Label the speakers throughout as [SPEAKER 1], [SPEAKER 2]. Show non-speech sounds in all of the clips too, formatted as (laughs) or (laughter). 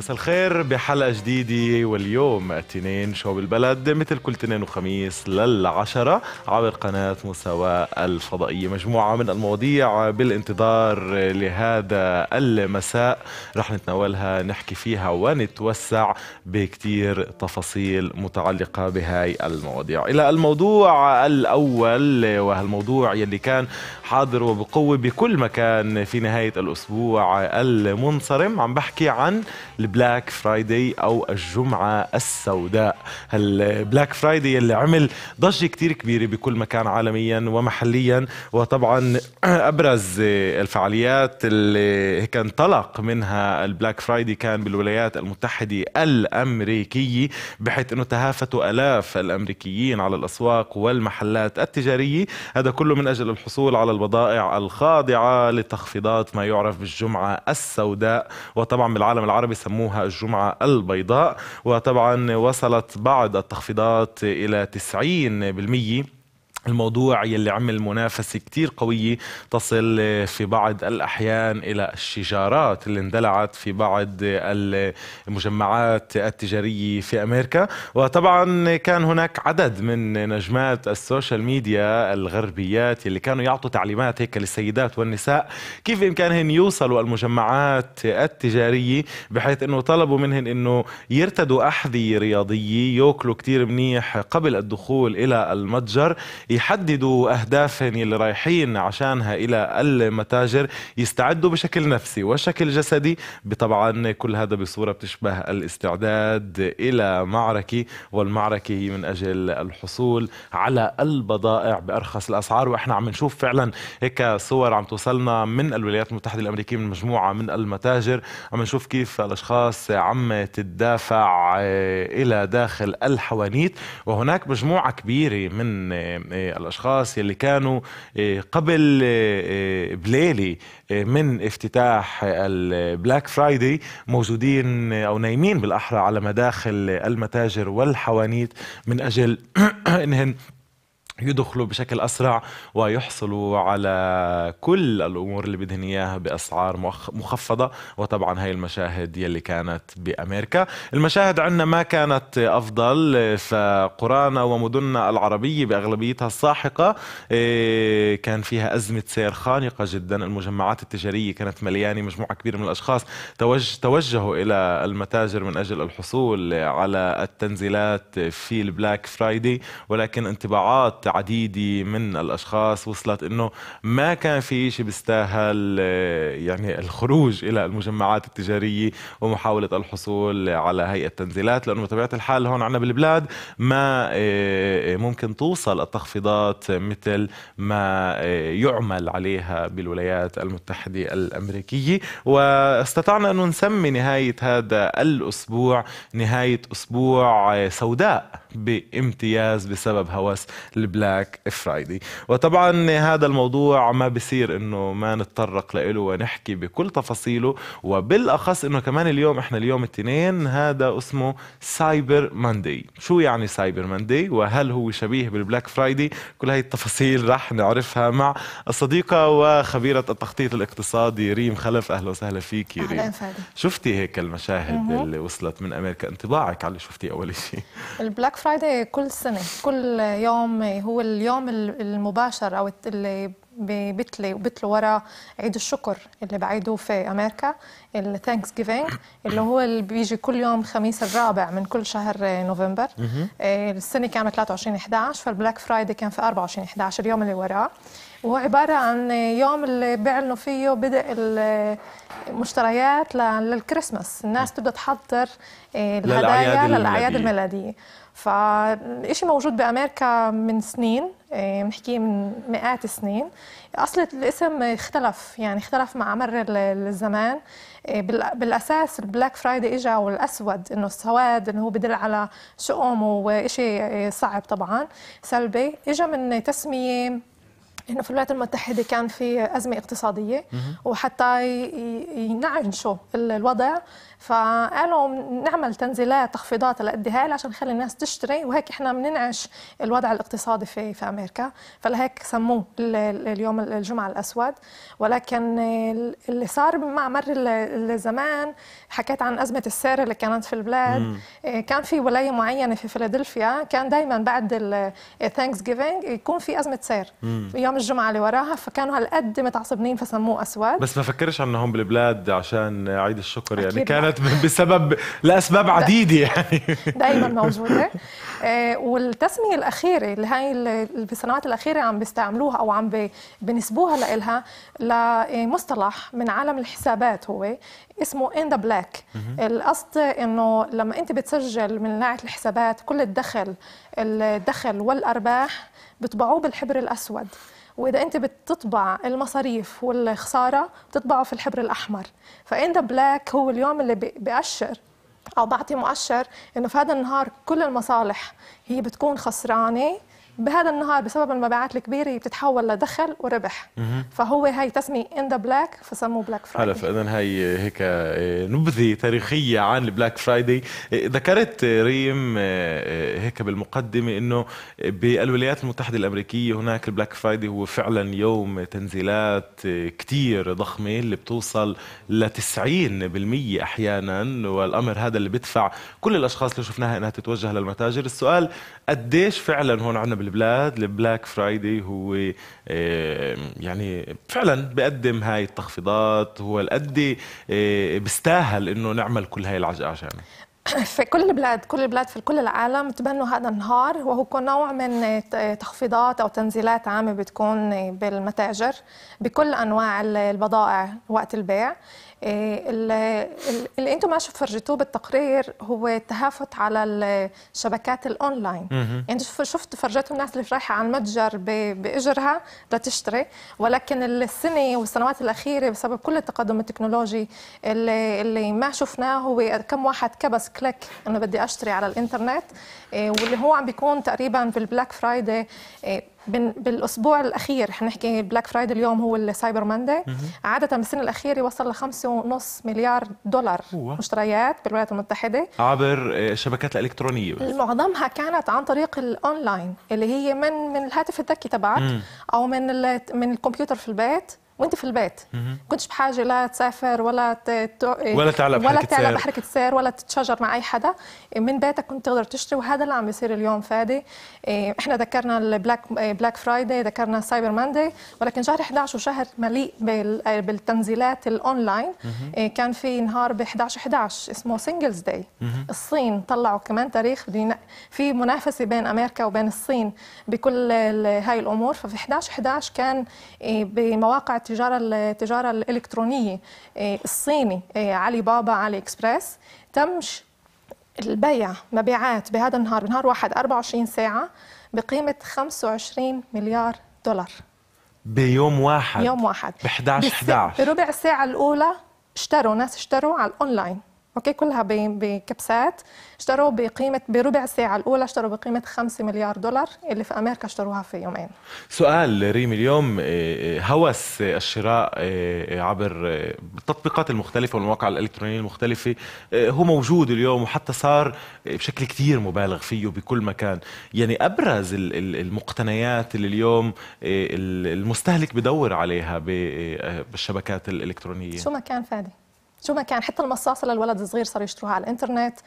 [SPEAKER 1] مساء الخير بحلقة جديدة واليوم اثنين شو بالبلد مثل كل اثنين وخميس للعشرة عبر قناة مساواة الفضائية مجموعة من المواضيع بالانتظار لهذا المساء رح نتناولها نحكي فيها ونتوسع بكتير تفاصيل متعلقة بهاي المواضيع إلى الموضوع الأول وهالموضوع يلي كان حاضر وبقوة بكل مكان في نهاية الأسبوع المنصرم عم بحكي عن البلاك فرايداي او الجمعه السوداء البلاك فرايداي اللي عمل ضجه كتير كبيره بكل مكان عالميا ومحليا وطبعا (clears throat) ابرز الفعاليات اللي كان انطلق منها البلاك فرايداي كان بالولايات المتحده الامريكيه بحيث انه تهافتوا الاف الامريكيين على الاسواق والمحلات التجاريه هذا كله من اجل الحصول على البضائع الخاضعه لتخفيضات ما يعرف بالجمعه السوداء وطبعا بالعالم العربي سموه سموها الجمعة البيضاء وطبعا وصلت بعض التخفيضات إلى 90% الموضوع يلي عمل منافسة كتير قوية تصل آه، في بعض الأحيان إلى الشجارات اللي اندلعت في بعض المجمعات التجارية في أمريكا وطبعا كان هناك عدد من نجمات السوشيال ميديا الغربيات اللي كانوا يعطوا تعليمات هيك للسيدات والنساء كيف بإمكانهن يوصلوا المجمعات التجارية بحيث أنه طلبوا منهن أنه يرتدوا أحذية رياضية يوكلوا كتير منيح قبل الدخول إلى المتجر يحددوا أهدافهم اللي رايحين عشانها إلى المتاجر يستعدوا بشكل نفسي وشكل جسدي طبعا كل هذا بصورة بتشبه الاستعداد إلى معركة والمعركة هي من أجل الحصول على البضائع بأرخص الأسعار وإحنا عم نشوف فعلا هيك صور عم توصلنا من الولايات المتحدة الأمريكية من مجموعة من المتاجر عم نشوف كيف الأشخاص عم تدافع إلى داخل الحوانيت وهناك مجموعة كبيرة من الأشخاص يلي كانوا آه، قبل آه، آه، بليلة من افتتاح البلاك فرايدي موجودين أو نايمين بالأحرى على مداخل المتاجر والحوانيت من أجل (clears throat) انهم يدخلوا بشكل أسرع ويحصلوا على كل الأمور اللي بدهن إياها بأسعار مخفضة وطبعا هاي المشاهد يلي كانت بأمريكا المشاهد عندنا ما كانت أفضل فقرانا ومدننا العربية بأغلبيتها الساحقة إيه، كان فيها أزمة سير خانقة جدا المجمعات التجارية كانت مليانة مجموعة كبيرة من الأشخاص توجهوا إلى المتاجر من أجل الحصول على التنزيلات في البلاك فرايدي ولكن انطباعات العديد من الأشخاص وصلت أنه ما كان في شيء بيستاهل آه، يعني الخروج إلى المجمعات التجارية ومحاولة الحصول على هيئة تنزيلات لأنه بطبيعة الحال هون عنا بالبلاد ما آه، آه، ممكن توصل التخفيضات مثل ما يعمل عليها بالولايات المتحدة الأمريكية واستطعنا انه نسمي نهاية هذا الأسبوع نهاية أسبوع سوداء بامتياز بسبب هوس البلاد بلاك فرايدي وطبعا هذا الموضوع ما بصير انه ما نتطرق له ونحكي بكل تفاصيله وبالاخص انه كمان اليوم احنا اليوم الاثنين هذا اسمه سايبر ماندي شو يعني سايبر ماندي وهل هو شبيه بالبلاك فرايدي كل هاي التفاصيل رح نعرفها مع الصديقه وخبيره التخطيط الاقتصادي ريم خلف اهلا وسهلا فيك يا ريم شفتي هيك المشاهد اللي وصلت من امريكا انطباعك على اللي شفتيه اول شيء
[SPEAKER 2] البلاك فرايدي كل سنه كل يوم هو اليوم المباشر او اللي بيتلي وبتلوا ورا عيد الشكر اللي بعيدوه في امريكا الثانكس جيفينج اللي هو اللي بيجي كل يوم خميس الرابع من كل شهر نوفمبر آه، السنه كانت 23 11 فالبلاك فرايدي كان في 24 11 اليوم اللي وراه وهو عباره عن يوم اللي بيعلنوا فيه بدء المشتريات للكريسماس الناس تبدا تحضر آه، الهدايا للأعياد الميلادية فإشي موجود بامريكا من سنين إيه، بنحكي من مئات السنين اصل الاسم اختلف يعني اختلف مع مر الزمان إيه، بالاساس البلاك فرايدي اجى والاسود انه السواد انه هو بدل على شؤم وشيء إيه، صعب طبعا سلبي اجى من تسميه انه في الولايات المتحده كان في ازمه اقتصاديه وحتى ينعنشوا الوضع فقالوا نعمل تنزيلات تخفيضات لقدها عشان نخلي الناس تشتري وهيك احنا بننعش الوضع الاقتصادي في في امريكا فلهيك سموه اليوم الجمعه الاسود ولكن اللي صار مع مر الزمان حكيت عن ازمه السير اللي كانت في البلاد مم. إيه، كان في ولايه معينه في فيلادلفيا كان دائما بعد الثانكس إيه، جيفينج يكون في ازمه سير يوم الجمعه اللي وراها فكانوا هالقد متعصبين فسموه اسود
[SPEAKER 1] بس ما فكرش عنهم بالبلاد عشان عيد الشكر يعني كانت بسبب لاسباب عديده يعني
[SPEAKER 2] دايما (laughs) موجوده آه، والتسميه الاخيره اللي هي اللي بصناعات الاخيره عم بيستعملوها او عم بنسبوها لها لمصطلح آه، من عالم الحسابات هو اسمه ان ذا بلاك القصد انه لما انت بتسجل من ناحيه الحسابات كل الدخل الدخل والارباح بطبعوه بالحبر الاسود واذا انت بتطبع المصاريف والخساره بتطبعه في الحبر الاحمر فان ذا بلاك هو اليوم اللي بيأشر او بعطي مؤشر انه في هذا النهار كل المصالح هي بتكون خسرانه بهذا النهار بسبب المبيعات الكبيره بتتحول لدخل وربح فهو هي تسمي ان ذا بلاك فسموه بلاك فرايدي
[SPEAKER 1] هلا فاذا هي هيك آه، نبذه تاريخيه عن البلاك آه، فرايدي ذكرت آه، ريم هيك بالمقدمه انه بالولايات المتحده الامريكيه هناك البلاك فرايدي هو فعلا يوم تنزيلات كثير ضخمه اللي بتوصل ل 90% احيانا والامر هذا اللي بدفع كل الاشخاص اللي شفناها انها تتوجه للمتاجر السؤال قديش فعلا هون عندنا البلاد البلاك فرايدي هو يعني فعلا بقدم هاي التخفيضات هو القد آه، بيستاهل انه نعمل كل هاي العجقه عشانه
[SPEAKER 2] (clears throat) في كل البلاد كل البلاد في كل العالم تبنوا هذا النهار وهو نوع من آه، تخفيضات او تنزيلات عامه بتكون بالمتاجر بكل انواع البضائع وقت البيع إيه، اللي انتم ما فرجتوه بالتقرير هو التهافت على الشبكات الاونلاين يعني شفت فرجتوا الناس اللي رايحه على المتجر باجرها لتشتري ولكن السنه والسنوات الاخيره بسبب كل التقدم التكنولوجي اللي, اللي ما شفناه هو كم واحد كبس كليك انه بدي اشتري على الانترنت إيه، واللي هو عم بيكون تقريبا بالبلاك فرايدي إيه، بالاسبوع الاخير حنحكي بلاك فرايدي اليوم هو السايبر ماندي عاده بالسنه الاخيره وصل ل 5.5 مليار دولار أوه. مشتريات بالولايات المتحده
[SPEAKER 1] عبر الشبكات آه، الالكترونيه بس.
[SPEAKER 2] معظمها كانت عن طريق الاونلاين اللي هي من من الهاتف الذكي تبعك او من من الكمبيوتر في البيت وانت في البيت كنتش بحاجه لا تسافر ولا تتو... ولا تعلم بحركه ولا تعلم بحركه سير ولا تتشاجر مع اي حدا من بيتك كنت تقدر تشتري وهذا اللي عم بيصير اليوم فادي إيه، احنا ذكرنا البلاك بلاك فرايداي ذكرنا سايبر ماندي ولكن شهر 11 وشهر مليء إيه، بالتنزيلات الاونلاين إيه، كان في نهار ب 11 11 اسمه سينجلز داي الصين طلعوا كمان تاريخ في منافسه بين امريكا وبين الصين بكل هاي الامور ففي 11 11 كان بمواقع التجاره التجاره الالكترونيه إيه، الصيني إيه، علي بابا علي اكسبريس تم البيع مبيعات بهذا النهار بنهار واحد 24 ساعه بقيمه 25 مليار دولار
[SPEAKER 1] بيوم واحد يوم واحد ب 11 11
[SPEAKER 2] بربع ساعه الاولى اشتروا ناس اشتروا على الاونلاين اوكي كلها بكبسات اشتروا بقيمه بربع ساعه الاولى اشتروا بقيمه 5 مليار دولار اللي في امريكا اشتروها في يومين
[SPEAKER 1] سؤال ريم اليوم آه، آه، هوس الشراء آه، عبر التطبيقات المختلفه والمواقع الالكترونيه المختلفه هو موجود اليوم وحتى صار بشكل كثير مبالغ فيه بكل مكان يعني ابرز المقتنيات اللي اليوم المستهلك بدور عليها بالشبكات الالكترونيه شو ما
[SPEAKER 2] كان فادي شو ما كان حتى المصاصه للولد الصغير صاروا يشتروها على الانترنت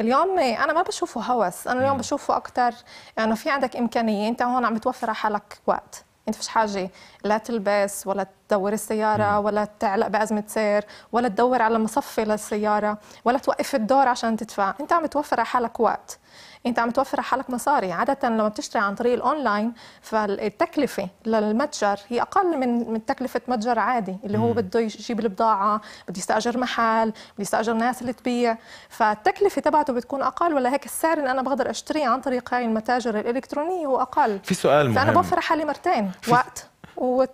[SPEAKER 2] اليوم انا ما بشوفه هوس انا اليوم بشوفه اكثر انه يعني في عندك امكانيه انت هون عم بتوفر على حالك وقت انت فيش حاجه لا تلبس ولا تدور السياره ولا تعلق بازمه سير ولا تدور على مصفي للسياره ولا توقف الدور عشان تدفع انت عم توفر على حالك وقت انت عم توفر حالك مصاري عاده لما بتشتري عن طريق الاونلاين فالتكلفه للمتجر هي اقل من من تكلفه متجر عادي اللي هو بده يجيب البضاعه بده يستاجر محل بده يستاجر ناس اللي تبيع فالتكلفه تبعته بتكون اقل ولا هيك السعر اللي انا بقدر اشتريه عن طريق هاي المتاجر الالكترونيه هو اقل
[SPEAKER 1] في سؤال مهم فانا بوفر
[SPEAKER 2] حالي مرتين وقت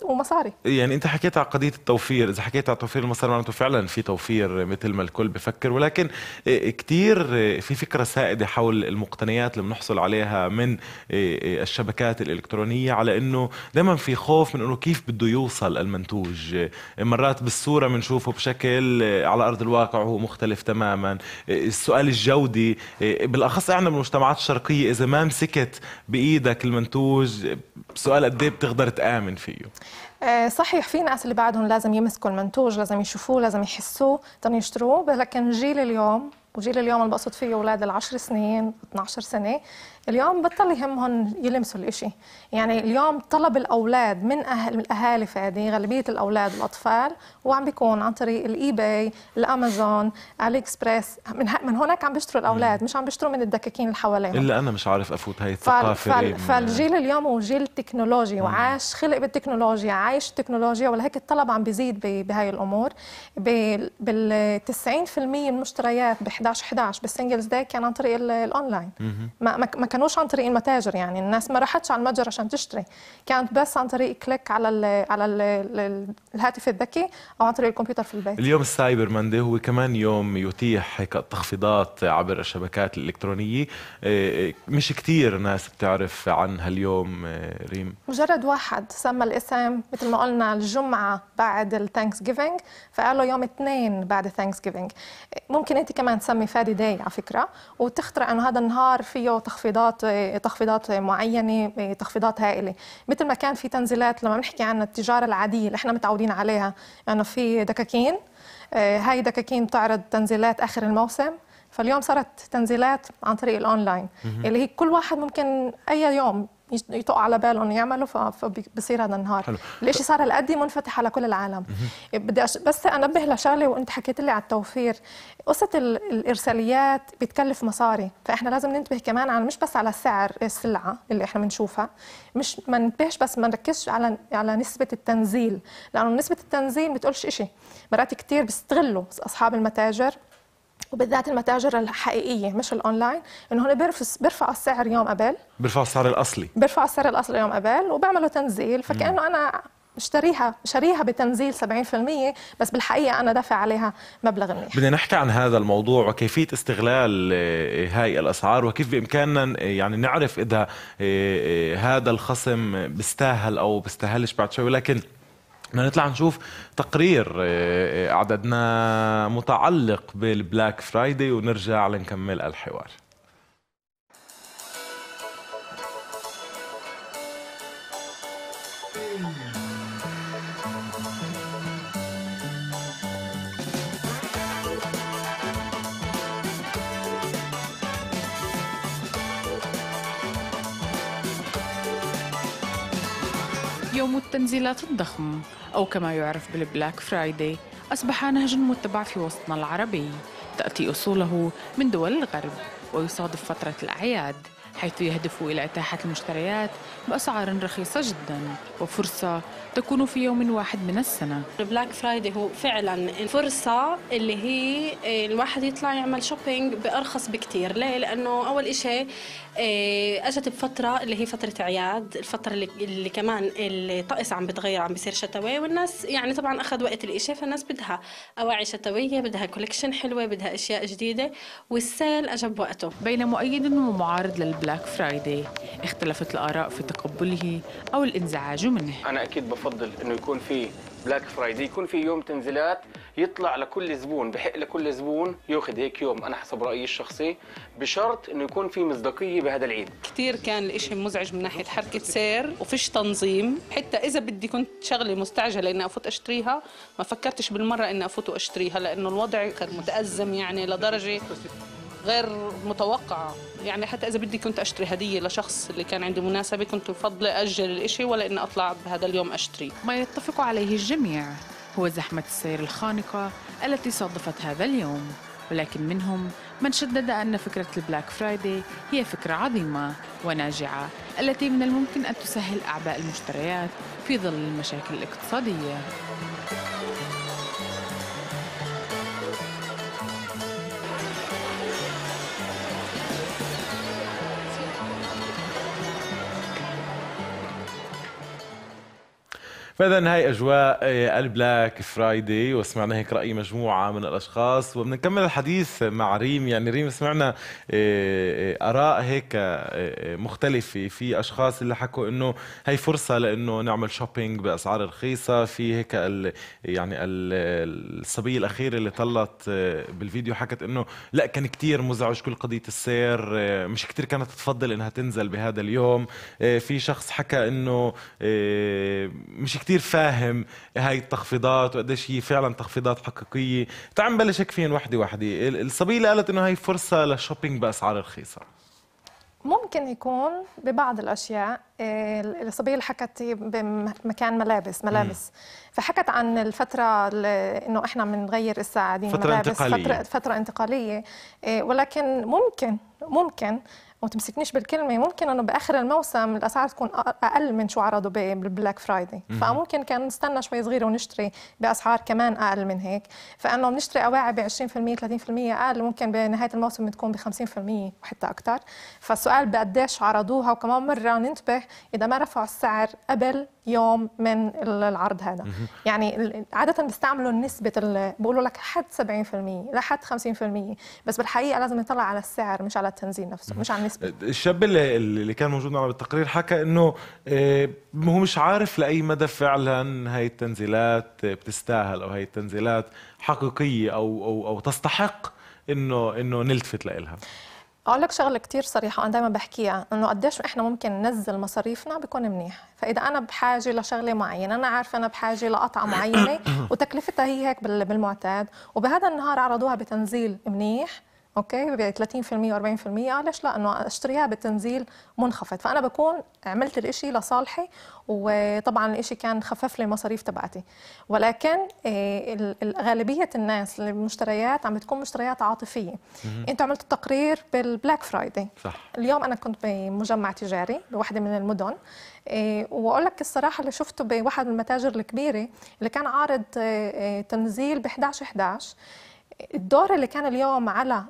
[SPEAKER 2] ومصاري
[SPEAKER 1] يعني انت حكيت على قضيه التوفير اذا حكيت على توفير المصاري معناته فعلا في توفير مثل ما الكل بفكر ولكن كثير في فكره سائده حول المقتنيات اللي بنحصل عليها من الشبكات الالكترونيه على انه دائما في خوف من انه كيف بده يوصل المنتوج مرات بالصوره بنشوفه بشكل على ارض الواقع هو مختلف تماما السؤال الجودي بالاخص احنا بالمجتمعات الشرقيه اذا ما مسكت بايدك المنتوج سؤال قد ايه بتقدر تامن فيه فيه
[SPEAKER 2] آه، صحيح في ناس اللي بعدهم لازم يمسكوا المنتوج لازم يشوفوه لازم يحسوه تاني يشتروه لكن جيل اليوم وجيل اليوم اللي بقصد فيه اولاد العشر سنين 12 سنه اليوم بطل يهمهم يلمسوا الإشي يعني اليوم طلب الأولاد من أهل الأهالي فادي غالبية الأولاد والأطفال وعم بيكون عن طريق الإي باي الأمازون علي إكسبريس من, من هناك عم بيشتروا الأولاد مش عم بيشتروا من الدكاكين اللي حواليهم إلا
[SPEAKER 1] أنا مش عارف أفوت هاي الثقافة فال... فال... فالجيل
[SPEAKER 2] اليوم هو جيل تكنولوجي وعاش خلق بالتكنولوجيا عايش التكنولوجيا ولهيك الطلب عم بيزيد بهاي الأمور بال, بال... 90% من المشتريات ب 11 11 بالسنجلز داي كان عن طريق الأونلاين ما, ما كانوش عن طريق المتاجر يعني الناس ما راحتش على المتجر عشان تشتري كانت بس عن طريق كليك على الـ على الـ الهاتف الذكي او عن طريق الكمبيوتر في البيت اليوم
[SPEAKER 1] السايبر ماندي هو كمان يوم يتيح هيك تخفيضات عبر الشبكات الالكترونيه إيه، إيه، مش كثير ناس بتعرف عن هاليوم إيه، ريم
[SPEAKER 2] مجرد واحد سمى الاسم مثل ما قلنا الجمعه بعد الثانكس جيفينج فقال له يوم اثنين بعد الثانكس جيفينج ممكن انت كمان تسمي فادي داي على فكره وتخترع انه هذا النهار فيه تخفيضات تخفيضات تخفيضات معينه تخفيضات هائله مثل ما كان في تنزيلات لما بنحكي عن التجاره العاديه اللي احنا متعودين عليها انه يعني في دكاكين آه، هاي دكاكين تعرض تنزيلات اخر الموسم فاليوم صارت تنزيلات عن طريق الاونلاين اللي هي كل واحد ممكن اي يوم يطق على بالهم يعملوا فبصير هذا النهار حلو. ليش صار هالقد منفتح على كل العالم إيه، بدي أش... بس انبه لشغله وانت حكيت لي على التوفير قصه الارساليات بتكلف مصاري فاحنا لازم ننتبه كمان على مش بس على سعر إيه، السلعه اللي احنا بنشوفها مش ما ننتبهش بس ما نركزش على على نسبه التنزيل لانه نسبه التنزيل ما بتقولش شيء مرات كثير بيستغلوا اصحاب المتاجر وبالذات المتاجر الحقيقيه مش الاونلاين انه هون بيرفعوا السعر يوم قبل
[SPEAKER 1] بيرفعوا السعر الاصلي
[SPEAKER 2] بيرفعوا السعر الاصلي يوم قبل وبيعملوا تنزيل فكانه انا مشتريها شاريها بتنزيل 70% بس بالحقيقه انا دافع عليها مبلغ منيح بدنا
[SPEAKER 1] نحكي عن هذا الموضوع وكيفيه استغلال آه، هاي الاسعار وكيف بامكاننا آه، يعني نعرف اذا آه، هذا الخصم بيستاهل او بيستاهلش بعد شوي لكن بدنا نطلع نشوف تقرير آه، آه، عددنا متعلق بالبلاك فرايدي ونرجع لنكمل الحوار
[SPEAKER 2] التنزيلات الضخم أو كما يعرف بالبلاك فرايدي أصبح نهج متبع في وسطنا العربي تأتي أصوله من دول الغرب ويصادف فترة الأعياد حيث يهدف إلى إتاحة المشتريات بأسعار رخيصة جدا وفرصة تكون في يوم واحد من السنة البلاك فرايدي هو فعلا الفرصة اللي هي الواحد يطلع يعمل شوبينج بأرخص بكتير ليه؟ لأنه أول شيء إيه، أجت بفترة اللي هي فترة عياد الفترة
[SPEAKER 3] اللي, اللي كمان الطقس عم بتغير عم بصير شتوي والناس يعني طبعا أخذ وقت الإشي فالناس بدها أواعي شتوية بدها كوليكشن حلوة بدها أشياء جديدة والسيل أجب وقته بين مؤيد ومعارض للبلاك بلاك فرايداي اختلفت الآراء في تقبله
[SPEAKER 2] أو الانزعاج منه
[SPEAKER 3] أنا أكيد بفضل أنه يكون في بلاك فرايداي يكون في يوم تنزيلات يطلع لكل زبون بحق لكل زبون ياخذ هيك يوم انا حسب رايي الشخصي بشرط انه يكون في مصداقيه بهذا العيد
[SPEAKER 2] كثير كان الإشي مزعج من ناحيه حركه سير وفيش تنظيم حتى اذا بدي كنت شغله مستعجله اني افوت اشتريها ما فكرتش بالمره اني افوت واشتريها لانه الوضع كان متازم يعني لدرجه غير متوقعة يعني حتى إذا بدي كنت أشتري هدية لشخص اللي كان عندي مناسبة كنت بفضل أجل الإشي ولا إن أطلع بهذا اليوم أشتري ما يتفق عليه الجميع هو زحمة السير الخانقة التي صادفت هذا اليوم ولكن منهم من شدد أن فكرة البلاك فرايدي هي فكرة عظيمة وناجعة التي من الممكن أن تسهل أعباء المشتريات في ظل المشاكل الاقتصادية
[SPEAKER 1] فاذا هاي اجواء البلاك آه، فرايدي وسمعنا هيك راي مجموعه من الاشخاص وبنكمل الحديث مع ريم يعني ريم سمعنا آه، آه، اراء هيك مختلفه في اشخاص اللي حكوا انه هاي فرصه لانه نعمل شوبينج باسعار رخيصه في هيك ال يعني الصبيه الاخيره اللي طلت بالفيديو حكت انه لا كان كتير مزعج كل قضيه السير مش كتير كانت تفضل انها تنزل بهذا اليوم في شخص حكى انه مش كتير فاهم هاي التخفيضات وقديش هي فعلا تخفيضات حقيقيه تعال نبلش هيك فيهن وحده وحده الصبيه اللي قالت انه هاي فرصه للشوبينج باسعار رخيصه
[SPEAKER 2] ممكن يكون ببعض الاشياء إيه، الصبيه اللي حكت بمكان ملابس ملابس فحكت عن الفتره انه احنا بنغير الساعدين فترة ملابس انتقالية. فتره فتره انتقاليه إيه، ولكن ممكن ممكن وما تمسكنيش بالكلمه ممكن انه باخر الموسم الاسعار تكون اقل من شو عرضوا بالبلاك فرايدي فممكن كان نستنى شوي صغيره ونشتري باسعار كمان اقل من هيك فانه بنشتري قواعي ب 20% 30% اقل ممكن بنهايه الموسم تكون ب 50% وحتى اكثر فالسؤال بقديش عرضوها وكمان مره ننتبه اذا ما رفعوا السعر قبل يوم من العرض هذا يعني عاده بيستعملوا نسبه بقولوا لك حد 70% لحد 50% بس بالحقيقه لازم نطلع على السعر مش على التنزيل نفسه مش على النسبه
[SPEAKER 1] أه، الشاب اللي, اللي كان موجود معنا بالتقرير حكى انه أه، هو مش عارف لاي مدى فعلا هاي التنزيلات أه، بتستاهل او هاي التنزيلات حقيقيه او او او تستحق انه انه نلتفت لها
[SPEAKER 2] اقول لك شغله كثير صريحه انا دائما بحكيها انه قديش احنا ممكن ننزل مصاريفنا بيكون منيح فاذا انا بحاجه لشغله معينه انا عارفه انا بحاجه لقطعه معينه (coughs) وتكلفتها هي هيك بالمعتاد وبهذا النهار عرضوها بتنزيل منيح اوكي ب 30% و40% ليش لا انه اشتريها بتنزيل منخفض فانا بكون عملت الإشي لصالحي وطبعا الإشي كان خفف لي المصاريف تبعتي ولكن آه، غالبيه الناس المشتريات عم بتكون مشتريات عاطفيه انتم عملتوا تقرير بالبلاك فرايدي صح. اليوم انا كنت بمجمع تجاري بوحده من المدن آه، واقول لك الصراحه اللي شفته بواحد من المتاجر الكبيره اللي كان عارض آه، تنزيل ب 11 11 الدور اللي كان اليوم على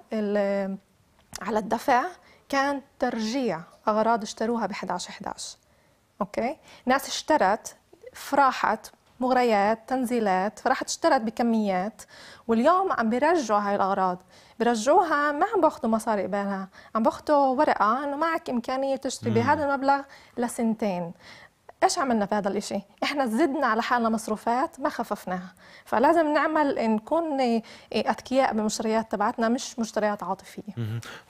[SPEAKER 2] على الدفع كان ترجيع اغراض اشتروها ب 11 11 اوكي ناس اشترت فراحت مغريات تنزيلات فراحت اشترت بكميات واليوم عم بيرجعوا هاي الاغراض بيرجعوها ما عم باخذوا مصاري قبالها عم باخذوا ورقه انه معك امكانيه تشتري بهذا المبلغ لسنتين ايش عملنا في هذا الشيء احنا زدنا على حالنا مصروفات ما خففناها فلازم نعمل نكون اذكياء بالمشتريات تبعتنا مش مشتريات عاطفيه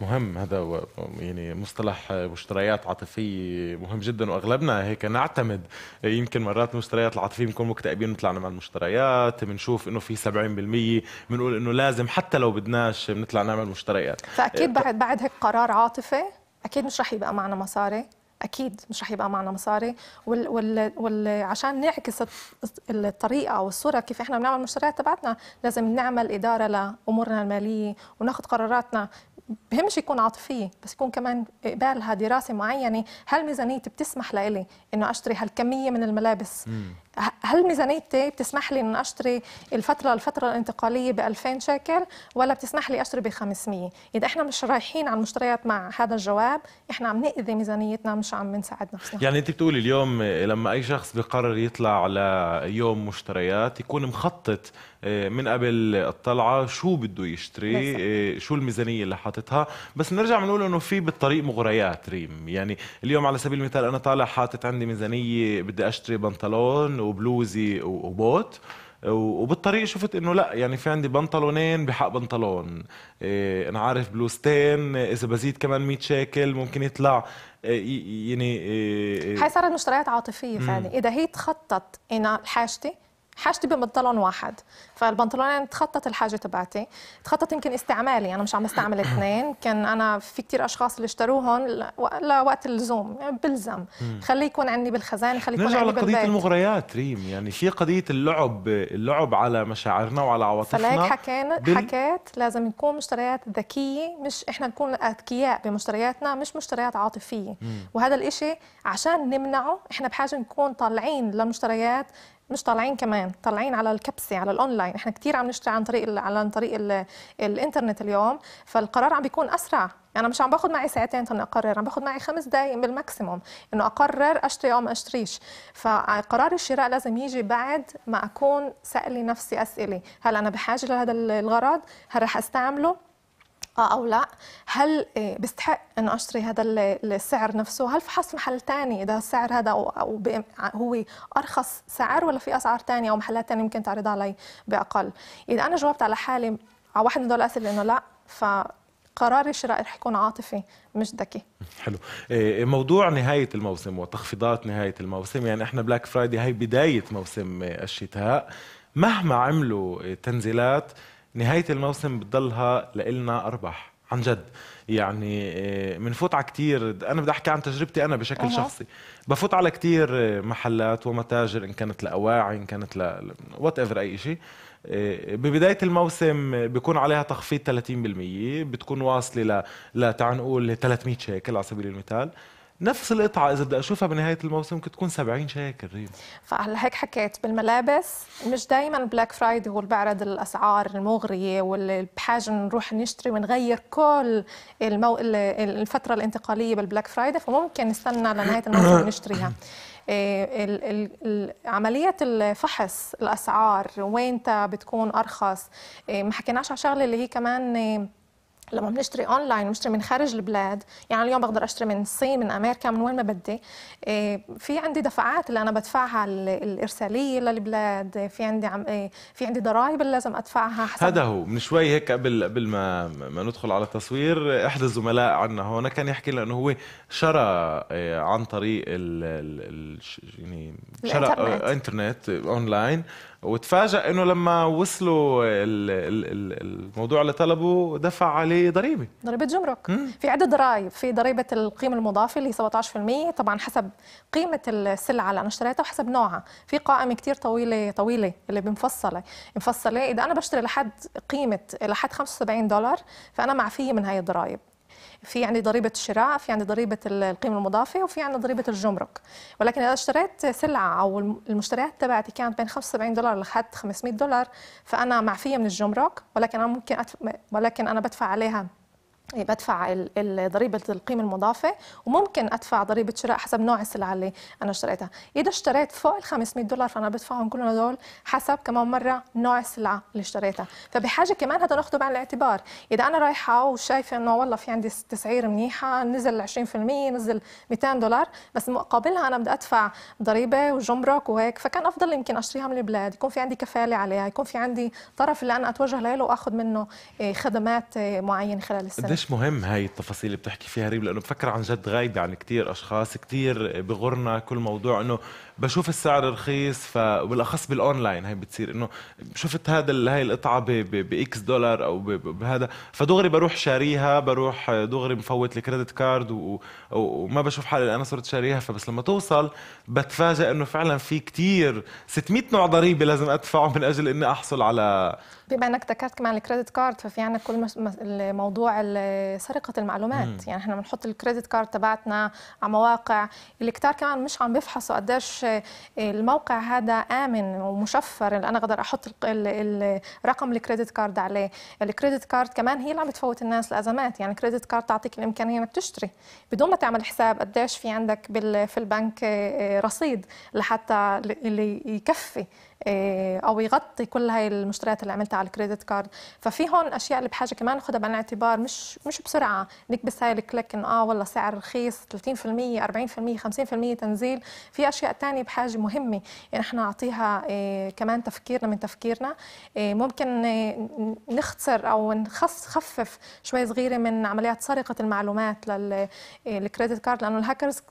[SPEAKER 1] مهم هذا يعني مصطلح مشتريات عاطفيه مهم جدا واغلبنا هيك نعتمد يمكن مرات المشتريات العاطفيه بنكون مكتئبين بنطلع نعمل المشتريات بنشوف انه في 70% بنقول انه لازم حتى لو بدناش بنطلع نعمل مشتريات فاكيد إيه،
[SPEAKER 2] بعد بعد هيك قرار عاطفي اكيد مش رح يبقى معنا مصاري اكيد مش رح يبقى معنا مصاري وعشان نعكس الطريقه او الصوره كيف احنا بنعمل المشتريات تبعتنا لازم نعمل اداره لامورنا الماليه وناخذ قراراتنا بهمش يكون عاطفية بس يكون كمان قبالها دراسة معينة هل ميزانيتي بتسمح لإلي إنه أشتري هالكمية من الملابس هل ميزانيتي بتسمح لي ان اشتري الفتره الفتره الانتقاليه ب 2000 شيكل ولا بتسمح لي اشتري ب 500 اذا احنا مش رايحين على المشتريات مع هذا الجواب احنا عم ناذي ميزانيتنا مش عم نساعد نفسنا
[SPEAKER 1] يعني انت بتقولي اليوم لما اي شخص بقرر يطلع على يوم مشتريات يكون مخطط آه، من قبل الطلعه شو بده يشتري آه، شو الميزانيه اللي حاططها بس بنرجع بنقول انه في بالطريق مغريات ريم يعني اليوم على سبيل المثال انا طالع حاطط عندي ميزانيه بدي اشتري بنطلون وبلوزي وبوت وبالطريق شفت انه لا يعني في عندي بنطلونين بحق بنطلون إيه انا عارف بلوزتين اذا بزيد كمان 100 شيكل ممكن يطلع إيه يعني إيه،, إيه هاي
[SPEAKER 2] صارت مشتريات عاطفيه فعلا اذا هي تخطط انا حاجتي حاجتي ببنطلون واحد فالبنطلونين تخطط الحاجه تبعتي تخطط يمكن استعمالي انا مش عم استعمل (coughs) اثنين كان انا في كثير اشخاص اللي اشتروهم لوقت اللزوم يعني بلزم خليه يكون عندي بالخزان خليه يكون عندي بالبيت قضيه المغريات
[SPEAKER 1] ريم يعني في قضيه اللعب اللعب على مشاعرنا وعلى عواطفنا فلهيك حكينا بال... حكيت
[SPEAKER 2] لازم نكون مشتريات ذكيه مش احنا نكون اذكياء بمشترياتنا مش مشتريات عاطفيه مم. وهذا الإشي عشان نمنعه احنا بحاجه نكون طالعين لمشتريات مش طالعين كمان طالعين على الكبسه على الاونلاين احنا كثير عم نشتري عن طريق عن طريق الانترنت اليوم فالقرار عم بيكون اسرع يعني انا مش عم باخذ معي ساعتين تاني اقرر عم باخذ معي خمس دقائق بالماكسيموم انه اقرر اشتري او ما اشتريش فقرار الشراء لازم يجي بعد ما اكون سالي نفسي اسئله هل انا بحاجه لهذا الغرض هل رح استعمله اه او لا هل آه، بستحق انه اشتري هذا السعر نفسه هل فحصت محل ثاني اذا السعر هذا أو هو ارخص سعر ولا في اسعار ثانيه او محلات ثانيه ممكن تعرضها علي باقل اذا انا جاوبت على حالي على واحد من دول الاسئله انه لا ف قرار الشراء رح يكون عاطفي مش ذكي
[SPEAKER 1] حلو آه، موضوع نهاية الموسم وتخفيضات نهاية الموسم يعني احنا بلاك فرايدي هي بداية موسم الشتاء مهما عملوا تنزيلات نهايه الموسم بتضلها لإلنا ارباح عن جد يعني بنفوت آه، على كثير انا بدي احكي عن تجربتي انا بشكل أه. شخصي بفوت على كثير آه، محلات ومتاجر ان كانت لاواعي ان كانت ل وات ايفر اي شيء آه، ببدايه الموسم بيكون عليها تخفيض 30% بتكون واصله ل ل نقول 300 شيكل على سبيل المثال نفس القطعه اذا بدي اشوفها بنهايه الموسم ممكن تكون 70 شيكل ريم
[SPEAKER 2] فهلا هيك حكيت بالملابس مش دائما بلاك فرايدي هو اللي بيعرض الاسعار المغريه واللي بحاجه نروح نشتري ونغير كل المو... الفتره الانتقاليه بالبلاك فرايدي فممكن نستنى لنهايه الموسم (coughs) نشتريها إيه، عملية الفحص الأسعار وين بتكون أرخص إيه، ما حكيناش على شغلة اللي هي كمان لما بنشتري اونلاين بنشتري من خارج البلاد يعني اليوم بقدر اشتري من الصين من امريكا من وين ما بدي إيه، في عندي دفعات اللي انا بدفعها الارساليه للبلاد في عندي عم إيه، في عندي ضرائب اللي لازم ادفعها حسب هذا
[SPEAKER 1] هو من شوي هيك قبل قبل ما ما ندخل على التصوير احد الزملاء عندنا هون كان يحكي لنا انه هو شرى إيه، عن طريق ال يعني شرى انترنت اونلاين وتفاجأ انه لما وصلوا الموضوع اللي طلبه دفع عليه ضريبه
[SPEAKER 2] ضريبه جمرك مم. في عده ضرائب في ضريبه القيمه المضافه اللي هي 17% طبعا حسب قيمه السلعه اللي انا اشتريتها وحسب نوعها في قائمه كثير طويله طويله اللي بمفصله مفصله اذا انا بشتري لحد قيمه لحد 75 دولار فانا معفيه من هاي الضرائب في عندي ضريبه الشراء في عندي ضريبه القيمه المضافه وفي عندي ضريبه الجمرك ولكن اذا اشتريت سلعه او المشتريات تبعتي كانت بين 75 دولار لحد 500 دولار فانا معفيه من الجمرك ولكن انا ممكن أتف... ولكن انا بدفع عليها إيه، بدفع ضريبة القيمة المضافة وممكن أدفع ضريبة شراء حسب نوع السلعة اللي أنا اشتريتها إذا اشتريت فوق ال 500 دولار فأنا بدفعهم كلهم هدول حسب كمان مرة نوع السلعة اللي اشتريتها فبحاجة كمان هذا ناخده بعين الاعتبار إذا أنا رايحة وشايفة أنه والله في عندي تسعير منيحة نزل 20% نزل 200 دولار بس مقابلها أنا بدي أدفع ضريبة وجمرك وهيك فكان أفضل يمكن أشتريها من البلاد يكون في عندي كفالة عليها يكون في عندي طرف اللي أنا أتوجه له وأخذ منه إيه، خدمات إيه، معينة خلال السنة قديش
[SPEAKER 1] مهم هاي التفاصيل اللي بتحكي فيها ريم لانه بفكر عن جد غايبه عن كثير اشخاص كثير بغرنا كل موضوع انه بشوف السعر رخيص ف وبالاخص بالاونلاين هي بتصير انه شفت هذا هاي القطعه باكس دولار او بهذا فدغري بروح شاريها بروح دغري مفوت الكريدت كارد وما بشوف حالي انا صرت شاريها فبس لما توصل بتفاجئ انه فعلا في كتير 600 نوع ضريبه لازم ادفعه من اجل اني احصل على
[SPEAKER 2] بما انك ذكرت كمان الكريدت كارد ففي عندنا كل موضوع سرقه المعلومات مم. يعني احنا بنحط الكريدت كارد تبعتنا على مواقع اللي كتار كمان مش عم بيفحصوا قديش الموقع هذا امن ومشفر اللي انا اقدر احط رقم الكريدت كارد عليه الكريدت كارد كمان هي اللي عم بتفوت الناس الازمات يعني الكريدت كارد تعطيك الامكانيه انك تشتري بدون ما تعمل حساب قديش في عندك في البنك آه، آه، رصيد لحتى اللي يكفي آه، او يغطي كل هاي المشتريات اللي عملتها على الكريدت كارد ففي هون اشياء اللي بحاجه كمان ناخذها بعين الاعتبار مش مش بسرعه نكبس هاي الكليك انه اه والله سعر رخيص 30% 40% 50% تنزيل في اشياء ثانيه بحاجه مهمه يعني احنا نعطيها آه، كمان تفكيرنا من تفكيرنا آه، ممكن نختصر او نخفف شوي صغيره من عمليات سرقه المعلومات للكريدت كارد لانه الهاكرز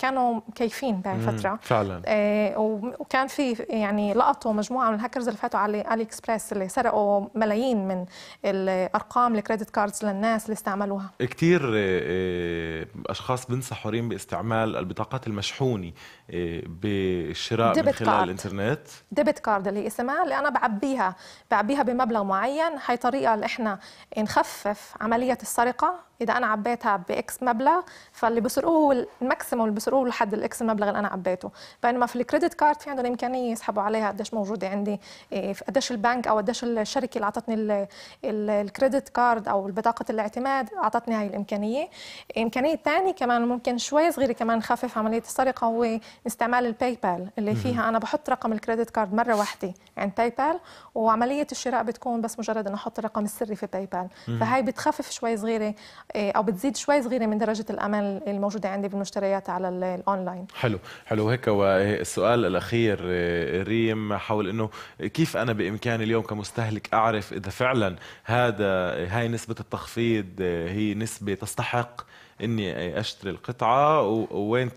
[SPEAKER 2] كانوا مكيفين بهي الفترة فعلا آه وكان في يعني لقطوا مجموعة من الهاكرز اللي فاتوا على الي اكسبريس اللي سرقوا ملايين من الارقام الكريدت كاردز للناس اللي استعملوها
[SPEAKER 1] كثير إيه، إيه، اشخاص بنصحوا باستعمال البطاقات المشحونة إيه، بالشراء من خلال كارد. الانترنت
[SPEAKER 2] ديبت كارد اللي اسمها اللي انا بعبيها بعبيها بمبلغ معين هي طريقة اللي احنا نخفف عملية السرقة اذا انا عبيتها باكس مبلغ فاللي بيسرقوه الماكسيموم اللي بيسرقوه لحد الاكس المبلغ اللي انا عبيته بينما في الكريدت كارد في عندهم امكانيه يسحبوا عليها قديش موجوده عندي إيه، قديش البنك او قديش الشركه اللي اعطتني الكريدت كارد او بطاقه الاعتماد اعطتني هاي الامكانيه امكانيه ثانيه كمان ممكن شوي صغيره كمان نخفف عمليه السرقه هو استعمال الباي بال اللي فيها انا بحط رقم الكريدت كارد مره واحده عند باي بال وعمليه الشراء بتكون بس مجرد ان احط الرقم السري في باي بال فهي بتخفف شوي صغيره آه، او بتزيد شوي صغيره من درجه الامان الموجوده عندي بالمشتريات على الاونلاين
[SPEAKER 1] حلو حلو هيك والسؤال الاخير آه، ريم حول انه كيف انا بامكاني اليوم كمستهلك اعرف اذا فعلا هذا هاي نسبه التخفيض آه، هي نسبه تستحق اني اشتري القطعه ووين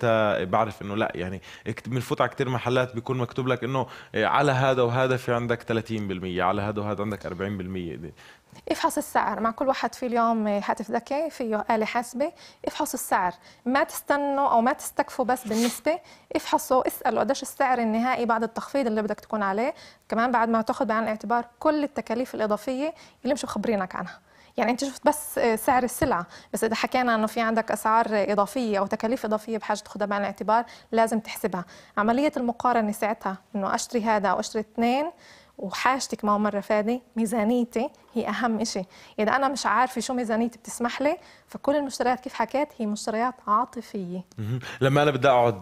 [SPEAKER 1] بعرف انه لا يعني بنفوت على كثير محلات بيكون مكتوب لك انه على هذا وهذا في عندك 30% على هذا وهذا عندك 40%
[SPEAKER 2] افحص السعر مع كل واحد في اليوم هاتف ذكي فيه آلة حاسبة افحصوا السعر ما تستنوا أو ما تستكفوا بس بالنسبة افحصوا اسألوا قديش السعر النهائي بعد التخفيض اللي بدك تكون عليه كمان بعد ما تاخذ بعين الاعتبار كل التكاليف الإضافية اللي مش مخبرينك عنها يعني انت شفت بس سعر السلعه بس اذا حكينا انه في عندك اسعار اضافيه او تكاليف اضافيه بحاجه تاخذها بعين الاعتبار لازم تحسبها عمليه المقارنه ساعتها انه اشتري هذا او اشتري اثنين وحاجتك ما مره فادي ميزانيتي هي اهم شيء اذا انا مش عارفه شو ميزانيتي بتسمح لي فكل المشتريات كيف حكيت هي مشتريات عاطفيه
[SPEAKER 1] لما انا بدي اقعد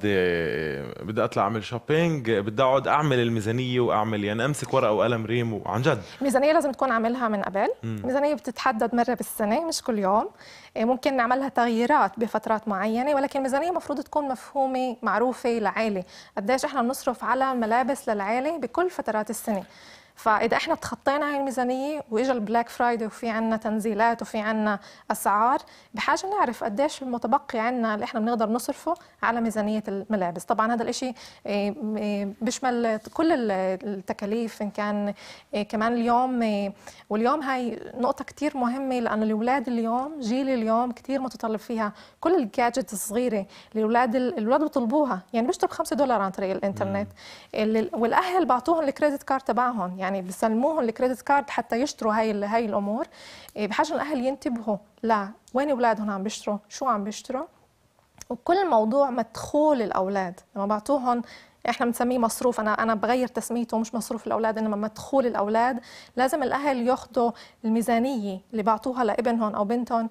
[SPEAKER 1] بدي اطلع اعمل شوبينج بدي اقعد اعمل الميزانيه واعمل يعني امسك ورقه وقلم ريم وعن جد
[SPEAKER 2] الميزانيه لازم تكون عاملها من قبل الميزانيه بتتحدد مره بالسنه مش كل يوم إيه، ممكن نعملها تغييرات بفترات معينه ولكن الميزانيه المفروض تكون مفهومه معروفه لعائله قديش احنا بنصرف على ملابس للعائله بكل فترات السنه فاذا احنا تخطينا هاي الميزانيه واجى البلاك فرايدي وفي عنا تنزيلات وفي عنا اسعار بحاجه نعرف قديش المتبقي عنا اللي احنا بنقدر نصرفه على ميزانيه الملابس طبعا هذا الشيء إيه، إيه، بيشمل كل التكاليف ان كان إيه، كمان اليوم واليوم هاي نقطه كثير مهمه لانه الاولاد اليوم جيل اليوم كثير متطلب فيها كل الجاجت الصغيره الاولاد الاولاد بيطلبوها يعني بيشتروا 5 دولار عن طريق الانترنت والاهل بعطوهم الكريدت كارد تبعهم يعني بيسلموهم الكريدت كارد حتى يشتروا هاي هاي الامور إيه، بحاجه الاهل ينتبهوا لا وين اولادهم عم بيشتروا شو عم بيشتروا وكل الموضوع مدخول الاولاد لما بعطوهم احنا بنسميه مصروف انا انا بغير تسميته مش مصروف الاولاد انما مدخول الاولاد لازم الاهل ياخذوا الميزانيه اللي بعطوها لابنهم او بنتهم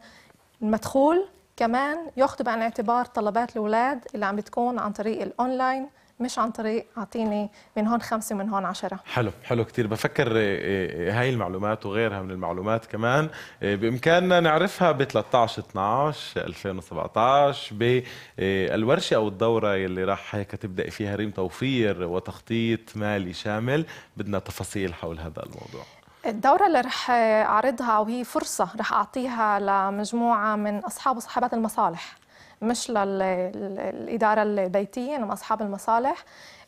[SPEAKER 2] المدخول كمان ياخذوا بعين الاعتبار طلبات الاولاد اللي عم بتكون عن طريق الاونلاين مش عن طريق اعطيني من هون خمسه من هون عشرة
[SPEAKER 1] حلو حلو كثير بفكر آه، آه، هاي المعلومات وغيرها من المعلومات كمان آه، بامكاننا نعرفها ب 13 12 2017 بالورشه او الدوره اللي راح هيك تبدأ فيها ريم توفير وتخطيط مالي شامل بدنا تفاصيل حول هذا الموضوع
[SPEAKER 2] الدورة اللي رح أعرضها وهي فرصة رح أعطيها لمجموعة من أصحاب وصحابات المصالح مش للإدارة البيتية إنما أصحاب المصالح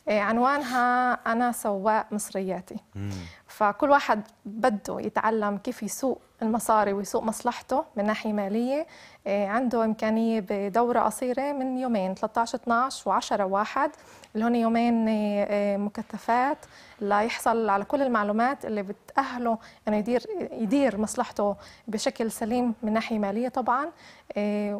[SPEAKER 2] إيه، عنوانها أنا سواق مصرياتي مم. فكل واحد بده يتعلم كيف يسوق المصاري ويسوق مصلحته من ناحية مالية آه، عنده إمكانية بدورة قصيرة من يومين 13 12 و10 1 اللي هن يومين آه، آه، مكثفات ليحصل على كل المعلومات اللي بتأهله انه يدير يدير مصلحته بشكل سليم من ناحيه ماليه طبعا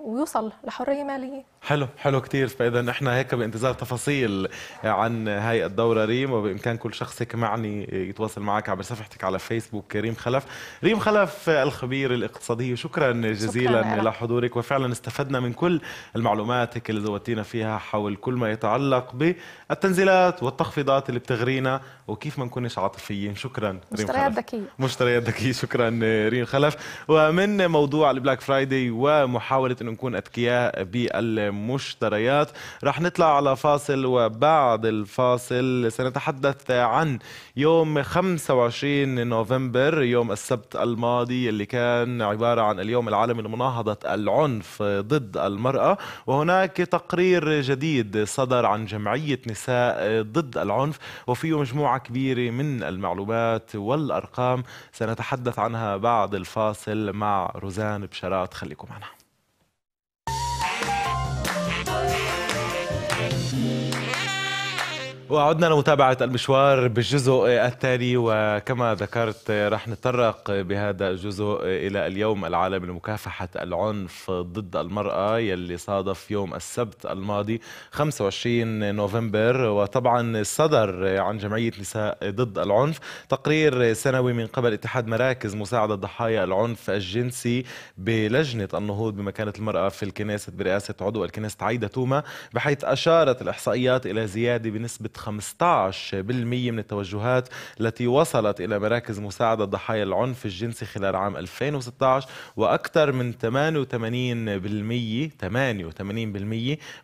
[SPEAKER 2] ويوصل لحريه ماليه.
[SPEAKER 1] حلو حلو كثير فاذا نحن هيك بانتظار تفاصيل عن هاي الدوره ريم وبامكان كل شخص هيك معني يتواصل معك عبر صفحتك على فيسبوك ريم خلف، ريم خلف الخبير الاقتصادي شكرا جزيلا شكرا لحضورك حضورك وفعلا استفدنا من كل المعلومات اللي زودتينا فيها حول كل ما يتعلق بالتنزيلات والتخفيضات اللي بتغرينا وكيف ما نكونش عاطفيين شكرا مشتريات ذكيه مشتريات ذكيه شكرا ريم خلف ومن موضوع البلاك فرايدي ومحاوله انه نكون اذكياء بالمشتريات راح نطلع على فاصل وبعد الفاصل سنتحدث عن يوم 25 نوفمبر يوم السبت الماضي اللي كان عباره عن اليوم العالمي لمناهضه العنف ضد المرأة وهناك تقرير جديد صدر عن جمعية نساء ضد العنف وفيه مجموعة كبيرة من المعلومات والأرقام سنتحدث عنها بعد الفاصل مع روزان بشارات خليكم معنا وعدنا لمتابعة المشوار بالجزء التالي وكما ذكرت رح نتطرق بهذا الجزء إلى اليوم العالمي لمكافحة العنف ضد المرأة يلي صادف يوم السبت الماضي 25 نوفمبر وطبعا صدر عن جمعية نساء ضد العنف تقرير سنوي من قبل اتحاد مراكز مساعدة ضحايا العنف الجنسي بلجنة النهوض بمكانة المرأة في الكنيسة برئاسة عضو الكنيسة عايدة توما بحيث أشارت الإحصائيات إلى زيادة بنسبة 15% من التوجهات التي وصلت إلى مراكز مساعدة ضحايا العنف الجنسي خلال عام 2016 وأكثر من 88% 88%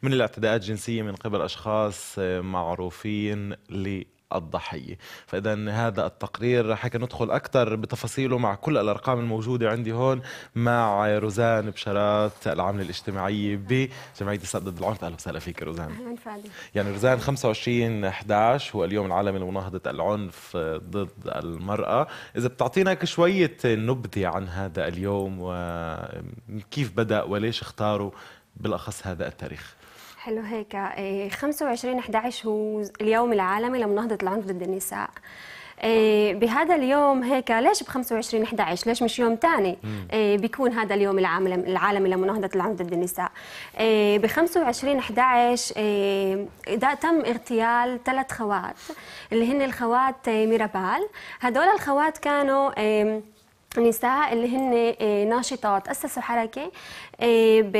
[SPEAKER 1] من الاعتداءات الجنسية من قبل أشخاص معروفين للعنف الضحية فإذا هذا التقرير رح ندخل أكثر بتفاصيله مع كل الأرقام الموجودة عندي هون مع روزان بشارات العاملة الاجتماعية بجمعية السد ضد العنف أهلا وسهلا فيك روزان أهلا يعني روزان 25 11 هو اليوم العالمي لمناهضة العنف ضد المرأة إذا بتعطينا شوية نبذة عن هذا اليوم وكيف بدأ وليش اختاروا بالأخص هذا التاريخ
[SPEAKER 3] حلو هيك 25 آه، 11 هو اليوم العالمي لمناهضة العنف ضد النساء آه، بهذا اليوم هيك ليش ب 25 11 ليش مش يوم ثاني آه، بيكون هذا اليوم العالمي لمناهضه العنف ضد النساء ب 25 11 ده تم اغتيال ثلاث خوات اللي هن الخوات ميرابال هدول الخوات كانوا نساء اللي هن ناشطات اسسوا حركه ب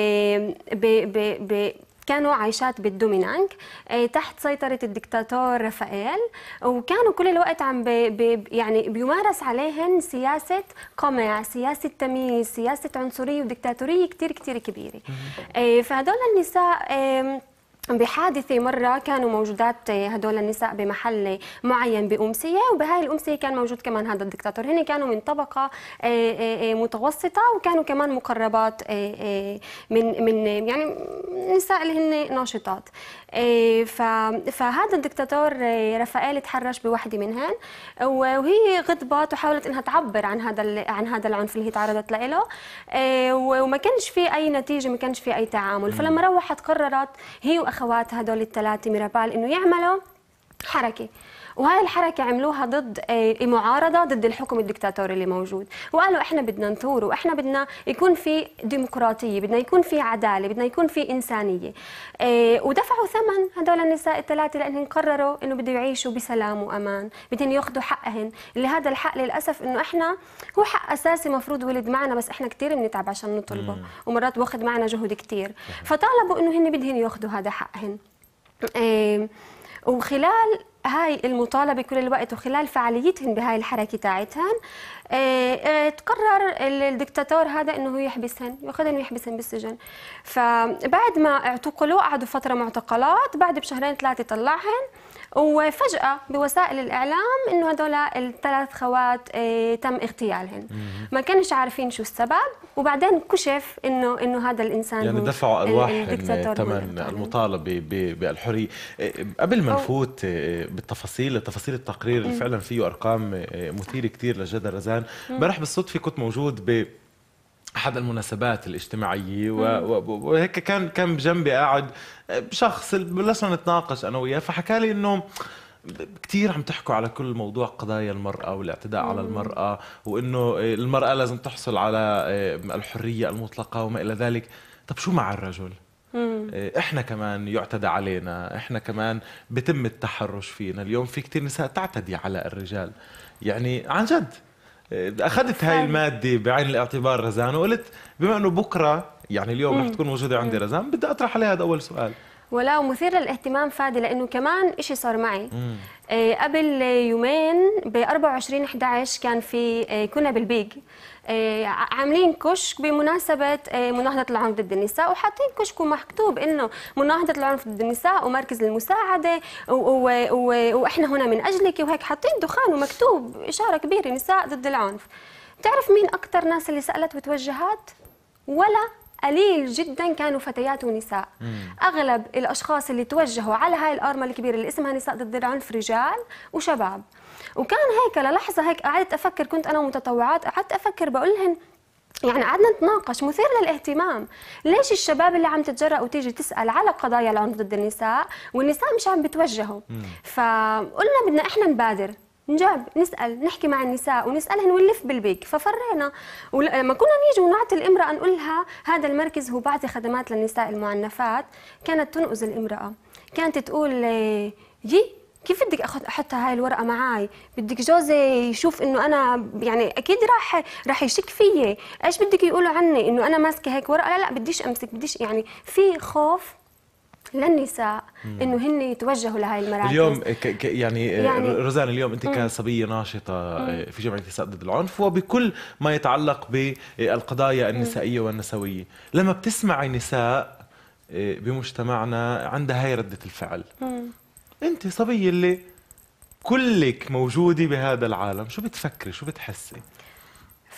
[SPEAKER 3] ب ب, ب كانوا عايشات بالدومينانك آه، تحت سيطرة الدكتاتور رافائيل وكانوا كل الوقت عم بي بي يعني بيمارس عليهن سياسة قمع سياسة تمييز سياسة عنصرية ودكتاتورية كتير كتير كبيرة آه، فهدول النساء بحادثه مره كانوا موجودات هدول النساء بمحل معين بامسيه وبهاي الامسيه كان موجود كمان هذا الدكتاتور هن كانوا من طبقه آه، آه، آه، متوسطه وكانوا كمان مقربات من من يعني نساء اللي هن ناشطات فهذا الدكتاتور رفائيل تحرش بوحده منهن وهي غضبت وحاولت انها تعبر عن هذا عن هذا العنف اللي هي تعرضت له وما كانش في اي نتيجه ما كانش في اي تعامل فلما روحت قررت هي واخ الأخوات هدول الثلاثة ميرابال إنه يعملوا حركة وهاي الحركه عملوها ضد آه، المعارضه ضد الحكم الدكتاتوري اللي موجود وقالوا احنا بدنا نثور واحنا بدنا يكون في ديمقراطيه بدنا يكون في عداله بدنا يكون في انسانيه آه، ودفعوا ثمن هدول النساء الثلاثه لانهم قرروا انه بده يعيشوا بسلام وامان بدهم ياخذوا حقهن اللي هذا الحق للاسف انه احنا هو حق اساسي مفروض ولد معنا بس احنا كثير بنتعب عشان نطلبه ومرات واخذ معنا جهد كثير فطالبوا انه هن بدهن ياخذوا هذا حقهن آه، وخلال هاي المطالبه كل الوقت وخلال فعاليتهم بهاي الحركه تاعتهم آه، آه، تقرر الدكتاتور هذا انه هو يحبسهم ياخذهم ويحبسهم بالسجن فبعد ما اعتقلوا قعدوا فتره معتقلات بعد بشهرين ثلاثه طلعهم وفجأة بوسائل الإعلام إنه هدول الثلاث خوات آه، تم اغتيالهن ما كانش عارفين شو السبب وبعدين كشف إنه إنه هذا الإنسان يعني دفعوا أرواح ثمن
[SPEAKER 1] المطالبة بالحرية آه، قبل ما نفوت آه، بالتفاصيل تفاصيل التقرير اللي فعلا فيه أرقام مثيرة كثير لجدل رزان امبارح بالصدفة كنت موجود ب احد المناسبات الاجتماعيه وهيك كان كان بجنبي قاعد شخص بلشنا نتناقش انا وياه فحكى لي انه كثير عم تحكوا على كل موضوع قضايا المرأة والاعتداء على المرأة وإنه المرأة لازم تحصل على آه، الحرية المطلقة وما إلى ذلك طب شو مع الرجل؟ آه، احنا كمان يعتدى علينا احنا كمان بتم التحرش فينا اليوم في كثير نساء تعتدي على الرجال يعني عن جد آه، اخذت هاي الماده بعين الاعتبار رزان وقلت بما انه بكره يعني اليوم رح تكون موجوده عندي رزان بدي اطرح عليها هذا اول سؤال
[SPEAKER 3] ولا مثير للاهتمام فادي لانه كمان شيء صار معي آه، قبل يومين ب 24 11 كان في آه، كنا بالبيج آه، عاملين كشك بمناسبه آه، مناهضه العنف ضد النساء وحاطين كشك ومكتوب انه مناهضه العنف ضد النساء ومركز المساعده واحنا هنا من اجلك وهيك حاطين دخان ومكتوب اشاره كبيره نساء ضد العنف تعرف مين اكثر ناس اللي سالت وتوجهات ولا قليل جدا كانوا فتيات ونساء مم. اغلب الاشخاص اللي توجهوا على هاي الارمه الكبيره اللي اسمها نساء ضد العنف رجال وشباب وكان هيك للحظه هيك قعدت افكر كنت انا ومتطوعات قعدت افكر بقول لهم يعني قعدنا نتناقش مثير للاهتمام ليش الشباب اللي عم تتجرأ وتيجي تسأل على قضايا العنف ضد النساء والنساء مش عم بتوجهوا فقلنا بدنا احنا نبادر نجرب نسال نحكي مع النساء ونسالهن ونلف بالبيك ففرينا ولما كنا نيجي ونعطي الامراه نقول لها هذا المركز هو بعطي خدمات للنساء المعنفات كانت تنقذ الامراه كانت تقول إيه، يي كيف بدك اخذ احط هاي الورقه معي بدك جوزي يشوف انه انا يعني اكيد راح راح يشك فيي ايش بدك يقولوا عني انه انا ماسكه هيك ورقه لا لا بديش امسك بديش يعني في خوف للنساء انه هن يتوجهوا لهي المراكز اليوم
[SPEAKER 1] ك ك يعني, يعني آه، روزان اليوم انت كصبيه ناشطه آه، في جمعيه نساء ضد العنف وبكل ما يتعلق بالقضايا النسائيه والنسويه لما بتسمعي نساء آه، بمجتمعنا عندها هي ردة الفعل مم. انت صبيه اللي كلك موجوده بهذا العالم شو بتفكري شو بتحسي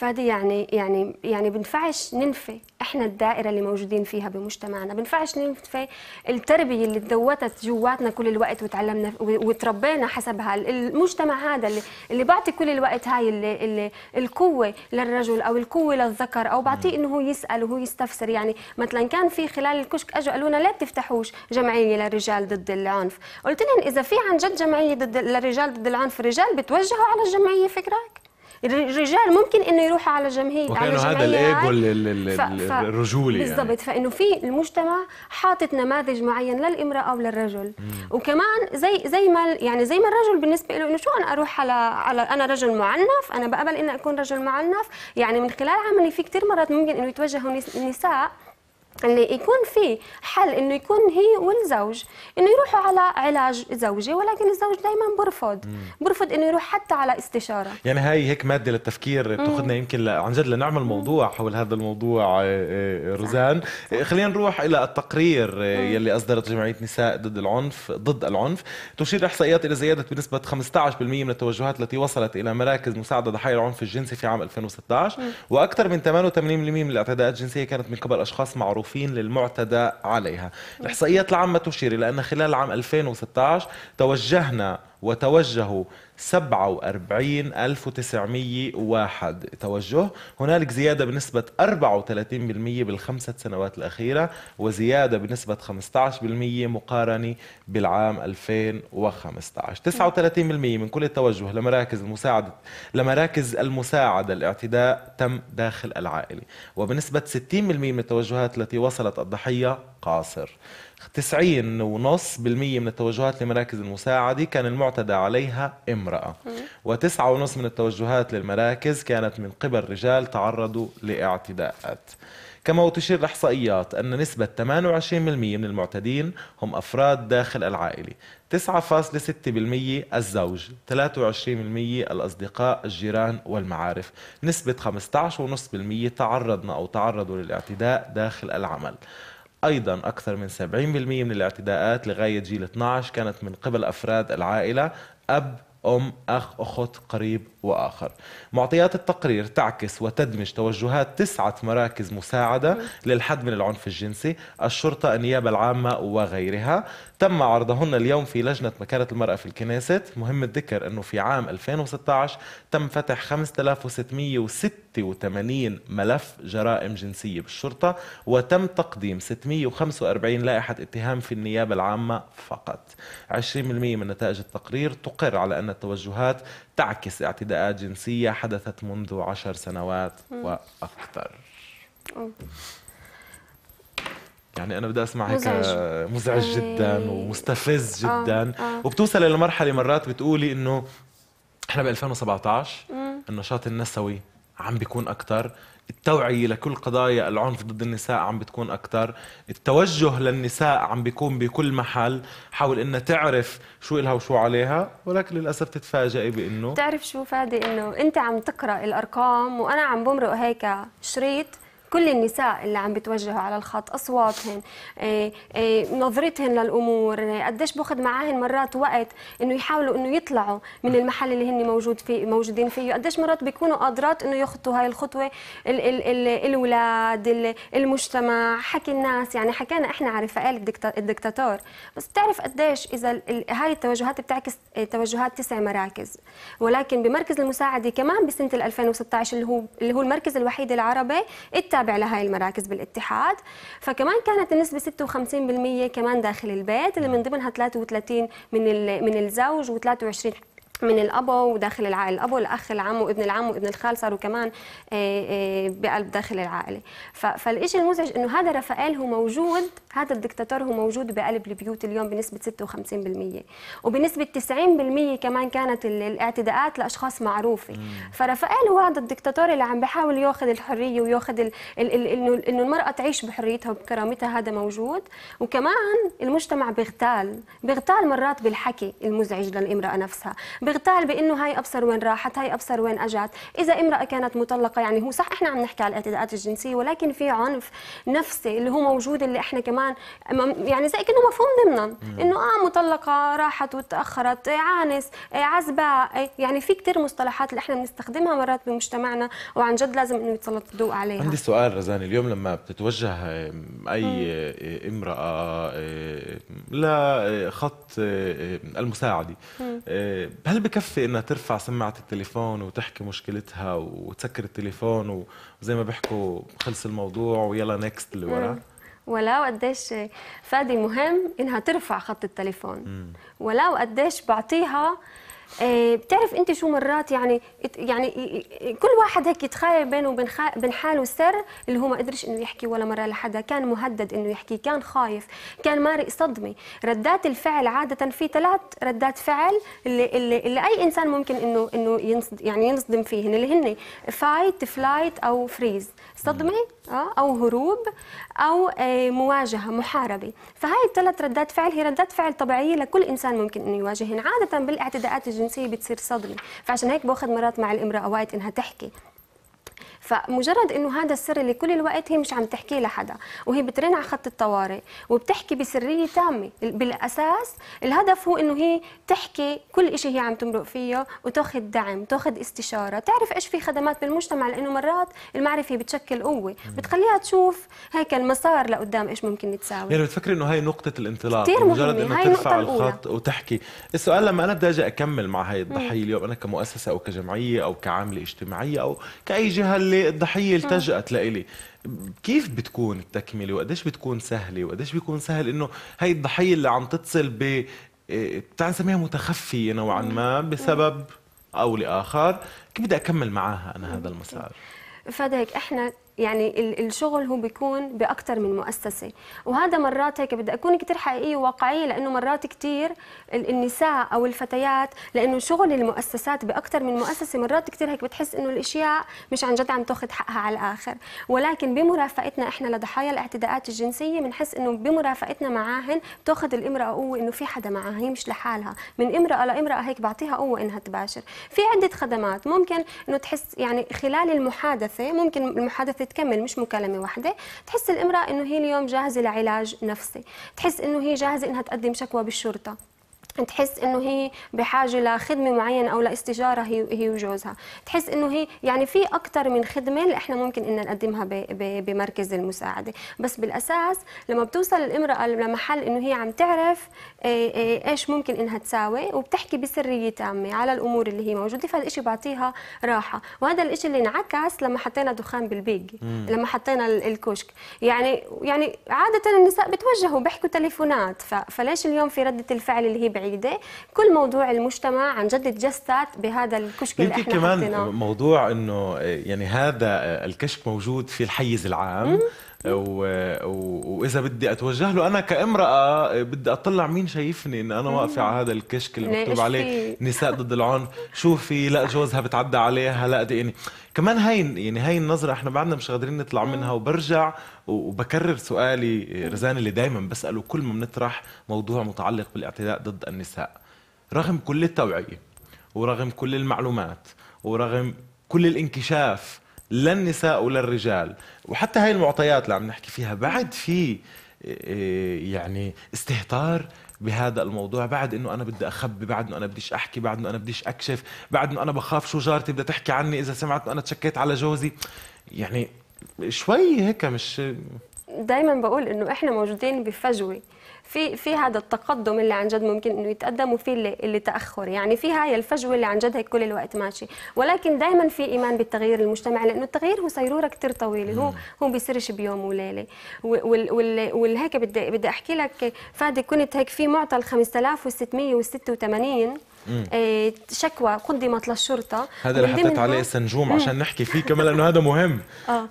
[SPEAKER 3] فادي يعني يعني يعني بنفعش ننفي احنا الدائره اللي موجودين فيها بمجتمعنا بنفعش ننفي التربيه اللي تدوتت جواتنا كل الوقت وتعلمنا وتربينا حسبها المجتمع هذا اللي اللي بعطي كل الوقت هاي اللي اللي القوه للرجل او القوه للذكر او بعطيه انه هو يسال وهو يستفسر يعني مثلا كان في خلال الكشك اجوا قالوا لنا لا تفتحوش جمعيه للرجال ضد العنف قلت لهم اذا في عن جد جمعيه ضد للرجال ضد العنف الرجال بتوجهوا على الجمعيه فكرك الرجال ممكن انه يروحوا على جمعيه على جمعيات هذا الايجو الرجولي يعني. بالضبط يعني. فانه في المجتمع حاطط نماذج معين للامراه او للرجل مم. وكمان زي زي ما يعني زي ما الرجل بالنسبه له انه شو انا اروح على على انا رجل معنف انا بقبل اني اكون رجل معنف يعني من خلال عملي في كثير مرات ممكن انه يتوجهوا النساء اللي يكون في حل انه يكون هي والزوج انه يروحوا على علاج زوجي ولكن الزوج دائما برفض برفض انه يروح حتى على استشاره
[SPEAKER 1] يعني هاي هيك ماده للتفكير بتاخذنا يمكن عن جد لنعمل موضوع حول هذا الموضوع آه، آه، روزان آه، خلينا نروح الى التقرير يلي اصدرت جمعيه نساء ضد العنف ضد العنف تشير احصائيات الى زياده بنسبه 15% من التوجهات التي وصلت الى مراكز مساعده ضحايا العنف الجنسي في عام 2016 واكثر من 88% من الاعتداءات الجنسيه كانت من قبل اشخاص معروفين مكفوفين للمعتدى عليها الإحصائيات العامة تشير إلى أن خلال عام 2016 توجهنا وتوجهوا 47901 توجه هنالك زيادة بنسبة 34% بالخمسة سنوات الأخيرة وزيادة بنسبة 15% مقارنة بالعام 2015 39% من كل التوجه لمراكز المساعدة لمراكز المساعدة الاعتداء تم داخل العائلة وبنسبة 60% من التوجهات التي وصلت الضحية قاصر 90 ونص بالمية من التوجهات لمراكز المساعدة كان المعتدى عليها امرأة وتسعة ونص من التوجهات للمراكز كانت من قبل رجال تعرضوا لاعتداءات كما وتشير الإحصائيات أن نسبة 28% من المعتدين هم أفراد داخل العائلة 9.6% الزوج 23% الأصدقاء الجيران والمعارف نسبة 15.5% تعرضنا أو تعرضوا للاعتداء داخل العمل أيضا أكثر من 70% من الاعتداءات لغاية جيل 12 كانت من قبل أفراد العائلة أب أم أخ أخت قريب وآخر معطيات التقرير تعكس وتدمج توجهات تسعة مراكز مساعدة للحد من العنف الجنسي الشرطة النيابة العامة وغيرها تم عرضهن اليوم في لجنة مكانة المرأة في الكنيسة مهم الذكر أنه في عام 2016 تم فتح 5686 ملف جرائم جنسية بالشرطة وتم تقديم 645 لائحة اتهام في النيابة العامة فقط 20% من نتائج التقرير تقر على أن التوجهات تعكس اعتداءات جنسية حدثت منذ عشر سنوات وأكثر يعني انا بدي اسمع هيك مزعج, مزعج إيه. جدا ومستفز آه، جدا آه. آه. وبتوصل لمرحله مرات بتقولي انه احنا ب 2017 النشاط النسوي عم بيكون اكثر التوعية لكل قضايا العنف ضد النساء عم بتكون أكثر التوجه للنساء عم بيكون بكل محل حاول إنها تعرف شو إلها وشو عليها ولكن للأسف تتفاجئي بإنه
[SPEAKER 3] تعرف شو فادي إنه أنت عم تقرأ الأرقام وأنا عم بمرق هيك شريط كل النساء اللي عم بتوجهوا على الخط اصواتهن إيه، إيه، نظرتهن للامور قديش باخذ معاهن مرات وقت انه يحاولوا انه يطلعوا من المحل اللي هن موجود فيه موجودين فيه قديش مرات بيكونوا قادرات انه يخطوا هاي الخطوه ال ال ال الاولاد المجتمع حكي الناس يعني حكينا احنا عن رفقال الدكتاتور بس بتعرف قديش اذا هاي التوجهات بتعكس إيه، توجهات تسع مراكز ولكن بمركز المساعده كمان بسنه 2016 اللي هو اللي هو المركز الوحيد العربي التابع تابع لهي المراكز بالاتحاد فكمان كانت النسبة 56% كمان داخل البيت اللي من ضمنها 33 من من الزوج و23 من الابو وداخل العائله الابو الاخ العم وابن العم وابن الخال صاروا كمان آه، آه، بقلب داخل العائله فالشيء المزعج انه هذا رفائيل هو موجود هذا الدكتاتور هو موجود بقلب البيوت اليوم بنسبه 56% وبنسبه 90% كمان كانت الاعتداءات لاشخاص معروفه فرفائيل هو هذا الدكتاتور اللي عم بحاول ياخذ الحريه وياخذ انه انه المراه تعيش بحريتها وبكرامتها هذا موجود وكمان المجتمع بيغتال بيغتال مرات بالحكي المزعج للامراه نفسها بيغتال بانه هاي ابصر وين راحت هاي ابصر وين اجت اذا امراه كانت مطلقه يعني هو صح احنا عم نحكي على الاعتداءات الجنسيه ولكن في عنف نفسي اللي هو موجود اللي احنا كمان يعني زي كانه مفهوم ضمنا انه اه مطلقه راحت وتاخرت إيه عانس إيه عزباء إيه يعني في كثير مصطلحات اللي احنا بنستخدمها مرات بمجتمعنا وعن جد لازم انه يتسلط الضوء عليها عندي
[SPEAKER 1] سؤال رزان اليوم لما بتتوجه اي امراه لخط المساعده هل بكفي انها ترفع سماعه التليفون وتحكي مشكلتها وتسكر التليفون وزي ما بيحكوا خلص الموضوع ويلا نيكست اللي وراه
[SPEAKER 3] ولو قديش فادي مهم انها ترفع خط التليفون ولو قديش بعطيها إيه، بتعرف انت شو مرات يعني يعني كل واحد هيك يتخايل بينه وبين بين حاله سر اللي هو ما قدرش انه يحكي ولا مره لحدا كان مهدد انه يحكي كان خايف كان مارق صدمه ردات الفعل عاده في ثلاث ردات فعل اللي, اللي, اللي اي انسان ممكن انه انه يعني ينصدم فيهن اللي هن فايت فلايت او فريز صدمه او هروب او آه، مواجهه محاربه فهاي الثلاث ردات فعل هي ردات فعل طبيعيه لكل انسان ممكن انه يواجهن عاده بالاعتداءات الجنسيه بتصير صدمه فعشان هيك باخذ مرات مع الامراه وقت انها تحكي فمجرد انه هذا السر اللي كل الوقت هي مش عم تحكيه لحدا وهي بترن على خط الطوارئ وبتحكي بسريه تامه بالاساس الهدف هو انه هي تحكي كل شيء هي عم تمرق فيه وتاخذ دعم تاخذ استشاره تعرف ايش في خدمات بالمجتمع لانه مرات المعرفه بتشكل قوه بتخليها تشوف هيك المسار لقدام ايش ممكن تساوي يعني
[SPEAKER 1] بتفكري انه هي نقطه الانطلاق كثير مجرد انه ترفع الخط وتحكي السؤال لما انا بدي اجي اكمل مع هي الضحيه اليوم انا كمؤسسه او كجمعيه او كعامله اجتماعيه او كاي جهه اللي الضحيه آه. التجأت لإلي كيف بتكون التكمله وقديش بتكون سهله وقديش بيكون سهل انه هي الضحيه اللي عم تتصل ب آه، بتعال نسميها متخفيه نوعا ما بسبب او لاخر كيف بدي اكمل معاها انا هذا المسار
[SPEAKER 3] فدايك احنا يعني الشغل هو بيكون باكثر من مؤسسه وهذا مرات هيك بدي اكون كثير حقيقيه وواقعيه لانه مرات كثير النساء او الفتيات لانه شغل المؤسسات باكثر من مؤسسه مرات كثير هيك بتحس انه الاشياء مش عن جد عم تاخذ حقها على الاخر ولكن بمرافقتنا احنا لضحايا الاعتداءات الجنسيه بنحس انه بمرافقتنا معاهن تاخذ الامراه قوه انه في حدا معها هي مش لحالها من امراه لامراه هيك بعطيها قوه انها تباشر في عده خدمات ممكن انه تحس يعني خلال المحادثه ممكن المحادثه بتكمل مش مكالمه واحده تحس الامراه انه هي اليوم جاهزه لعلاج نفسي تحس انه هي جاهزه انها تقدم شكوى بالشرطه تحس انه هي بحاجه لخدمه معينه او لاستجاره هي هي وجوزها تحس انه هي يعني في اكثر من خدمه اللي احنا ممكن ان نقدمها بمركز المساعده بس بالاساس لما بتوصل الامراه لمحل انه هي عم تعرف إيه- إيه- ايش ممكن انها تساوي وبتحكي بسريه تامه على الامور اللي هي موجوده فهذا الشيء بيعطيها راحه وهذا الشيء اللي انعكس لما حطينا دخان بالبيج لما حطينا الكشك يعني يعني عاده النساء بتوجهوا بيحكوا تليفونات فليش اليوم في رده الفعل اللي هي بعيده كل موضوع المجتمع عن جد تجسد بهذا الكشك اللي احنا كمان حطينا.
[SPEAKER 1] موضوع انه يعني هذا الكشك موجود في الحيز العام و... و... واذا بدي اتوجه له انا كامراه بدي اطلع مين شايفني ان انا واقفه على هذا الكشك اللي إيه، مكتوب عليه نساء ضد العنف شوفي لا جوزها بتعدى عليها لا دقيني يعني كمان هاي يعني هاي النظره احنا بعدنا مش قادرين نطلع منها وبرجع وبكرر سؤالي رزان اللي دائما بساله كل ما بنطرح موضوع متعلق بالاعتداء ضد النساء رغم كل التوعيه ورغم كل المعلومات ورغم كل الانكشاف للنساء وللرجال وحتى هاي المعطيات اللي عم نحكي فيها بعد في إيه، إيه، يعني استهتار بهذا الموضوع بعد انه انا بدي اخبي بعد انه انا بديش احكي بعد انه انا بديش اكشف بعد انه انا بخاف شو جارتي بدها تحكي عني اذا سمعت انه انا تشكيت على جوزي يعني شوي هيك مش
[SPEAKER 3] دايما بقول انه احنا موجودين بفجوه في في هذا التقدم اللي عن جد ممكن انه يتقدم وفي اللي, اللي تاخر يعني في هاي الفجوه اللي عن جد هيك كل الوقت ماشي ولكن دائما في ايمان بالتغيير المجتمعي لانه التغيير هو سيروره كثير طويله هو هو بيصيرش بيوم وليله والهيك بدي بدي احكي لك فادي كنت هيك في معطل 5686 إيه، شكوى قدمت للشرطه هذا اللي حطيت عليه
[SPEAKER 1] سنجوم عشان نحكي فيه كمان لانه هذا مهم آه.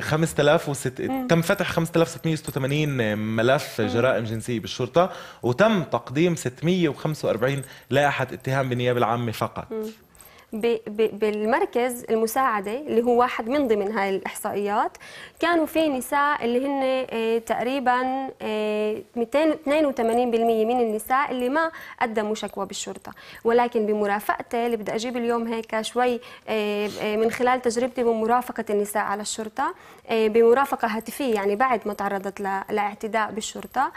[SPEAKER 1] 5000 إيه، وست... تم فتح 5686 ملف جرائم جنسيه بالشرطه وتم تقديم 645 لائحه اتهام بالنيابه العامه فقط
[SPEAKER 3] بالمركز المساعده اللي هو واحد من ضمن هاي الاحصائيات كانوا في نساء اللي هن آه، تقريبا 282% آه، من النساء اللي ما قدموا شكوى بالشرطه ولكن بمرافقتي اللي بدي اجيب اليوم هيك شوي آه، من خلال تجربتي بمرافقه النساء على الشرطه بمرافقه هاتفيه يعني بعد ما تعرضت لاعتداء بالشرطه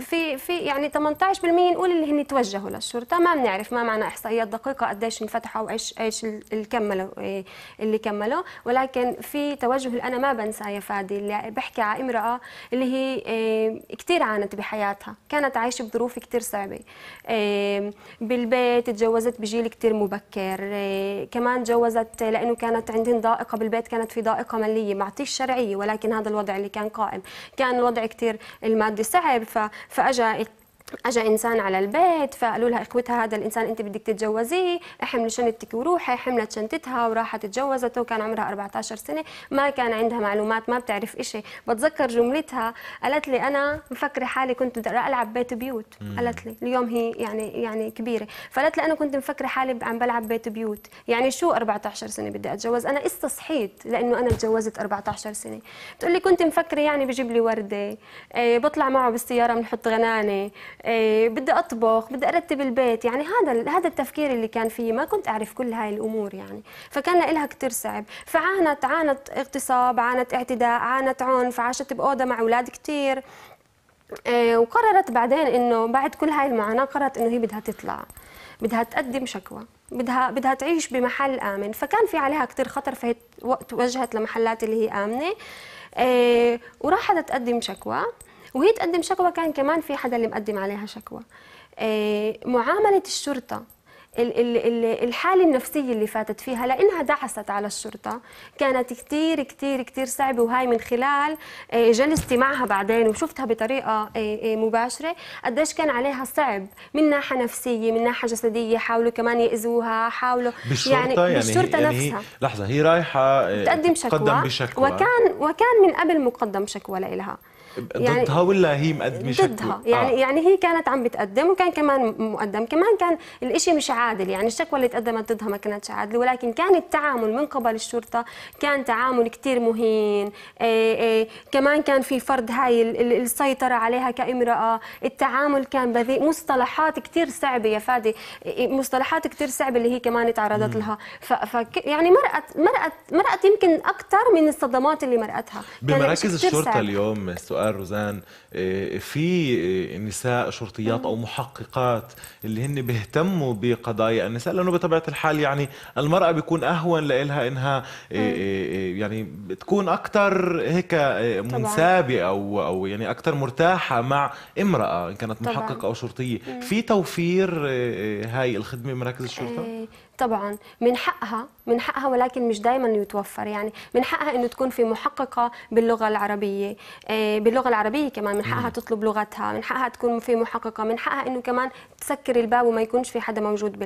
[SPEAKER 3] في في يعني 18% نقول اللي هن توجهوا للشرطه ما بنعرف ما معنى احصائيات دقيقه قديش انفتحوا صحه وايش ايش اللي كملوا إيه، اللي كملوا ولكن في توجه اللي انا ما بنساه يا فادي اللي بحكي على امراه اللي هي إيه، كثير عانت بحياتها كانت عايشه بظروف كثير صعبه إيه، بالبيت تجوزت بجيل كثير مبكر كمان تجوزت لانه كانت عندهم ضائقه بالبيت كانت في ضائقه ماليه معطيش شرعيه ولكن هذا الوضع اللي كان قائم كان الوضع كثير المادي صعب فاجت اجى انسان على البيت فقالوا لها اخوتها هذا الانسان انت بدك تتجوزيه حمل شنطتك وروحي حملت شنطتها وراحت تجوزته كان عمرها 14 سنه ما كان عندها معلومات ما بتعرف شيء بتذكر جملتها قالت لي انا مفكره حالي كنت بدي العب بيت بيوت قالت لي اليوم هي يعني يعني كبيره فقالت لي انا كنت مفكره حالي عم بلعب بيت بيوت يعني شو 14 سنه بدي اتجوز انا استصحيت لانه انا تجوزت 14 سنه بتقول لي كنت مفكره يعني بجيب لي ورده إيه، بطلع معه بالسياره بنحط غنانه إيه، بدي اطبخ بدي ارتب البيت يعني هذا هذا التفكير اللي كان فيه ما كنت اعرف كل هاي الامور يعني فكان لها كثير صعب فعانت عانت اغتصاب عانت اعتداء عانت عنف عاشت باوضه مع اولاد كثير إيه، وقررت بعدين انه بعد كل هاي المعاناه قررت انه هي بدها تطلع بدها تقدم شكوى بدها بدها تعيش بمحل امن فكان في عليها كثير خطر فهي وقت وجهت لمحلات اللي هي امنه إيه، وراحت تقدم شكوى وهي تقدم شكوى كان كمان في حدا اللي مقدم عليها شكوى آه، معامله الشرطه الحالة النفسية اللي فاتت فيها لأنها دعست على الشرطة كانت كتير كتير كتير صعبة وهاي من خلال آه، جلستي معها بعدين وشفتها بطريقة آه، مباشرة قديش كان عليها صعب من ناحية نفسية من ناحية جسدية حاولوا كمان يأذوها حاولوا بالشرطة يعني, يعني بالشرطة يعني نفسها
[SPEAKER 1] لحظة هي رايحة تقدم شكوى, تقدم بشكوى وكان
[SPEAKER 3] وكان من قبل مقدم شكوى لإلها يعني ضدها ولا
[SPEAKER 1] هي مقدمه ضدها يعني آه.
[SPEAKER 3] يعني هي كانت عم بتقدم وكان كمان مقدم كمان كان الإشي مش عادل يعني الشكوى اللي تقدمت ضدها ما كانتش عادله ولكن كان التعامل من قبل الشرطه كان تعامل كثير مهين اي اي كمان كان في فرض هاي السيطره عليها كامراه التعامل كان بذيء مصطلحات كثير صعبه يا فادي إيه، مصطلحات كثير صعبه اللي هي كمان تعرضت لها ف... ف... يعني مرقت مرقت مرقت يمكن اكثر من الصدمات اللي مرقتها بمراكز الشرطه صعب.
[SPEAKER 1] اليوم سؤال وقال روزان آه، في آه، نساء شرطيات او محققات اللي هن بيهتموا بقضايا النساء لانه بطبيعه الحال يعني المراه بيكون اهون لها انها آه، يعني تكون اكثر هيك منسابه او او يعني اكثر مرتاحه مع امراه ان كانت محققه او شرطيه في توفير هاي الخدمه مراكز الشرطه
[SPEAKER 3] طبعا من حقها من حقها ولكن مش دائما يتوفر يعني من حقها انه تكون في محققه باللغه العربيه آه، باللغه العربيه كمان من حقها تطلب لغتها من حقها تكون في محققه من حقها انه كمان تسكر الباب وما يكونش في حدا موجود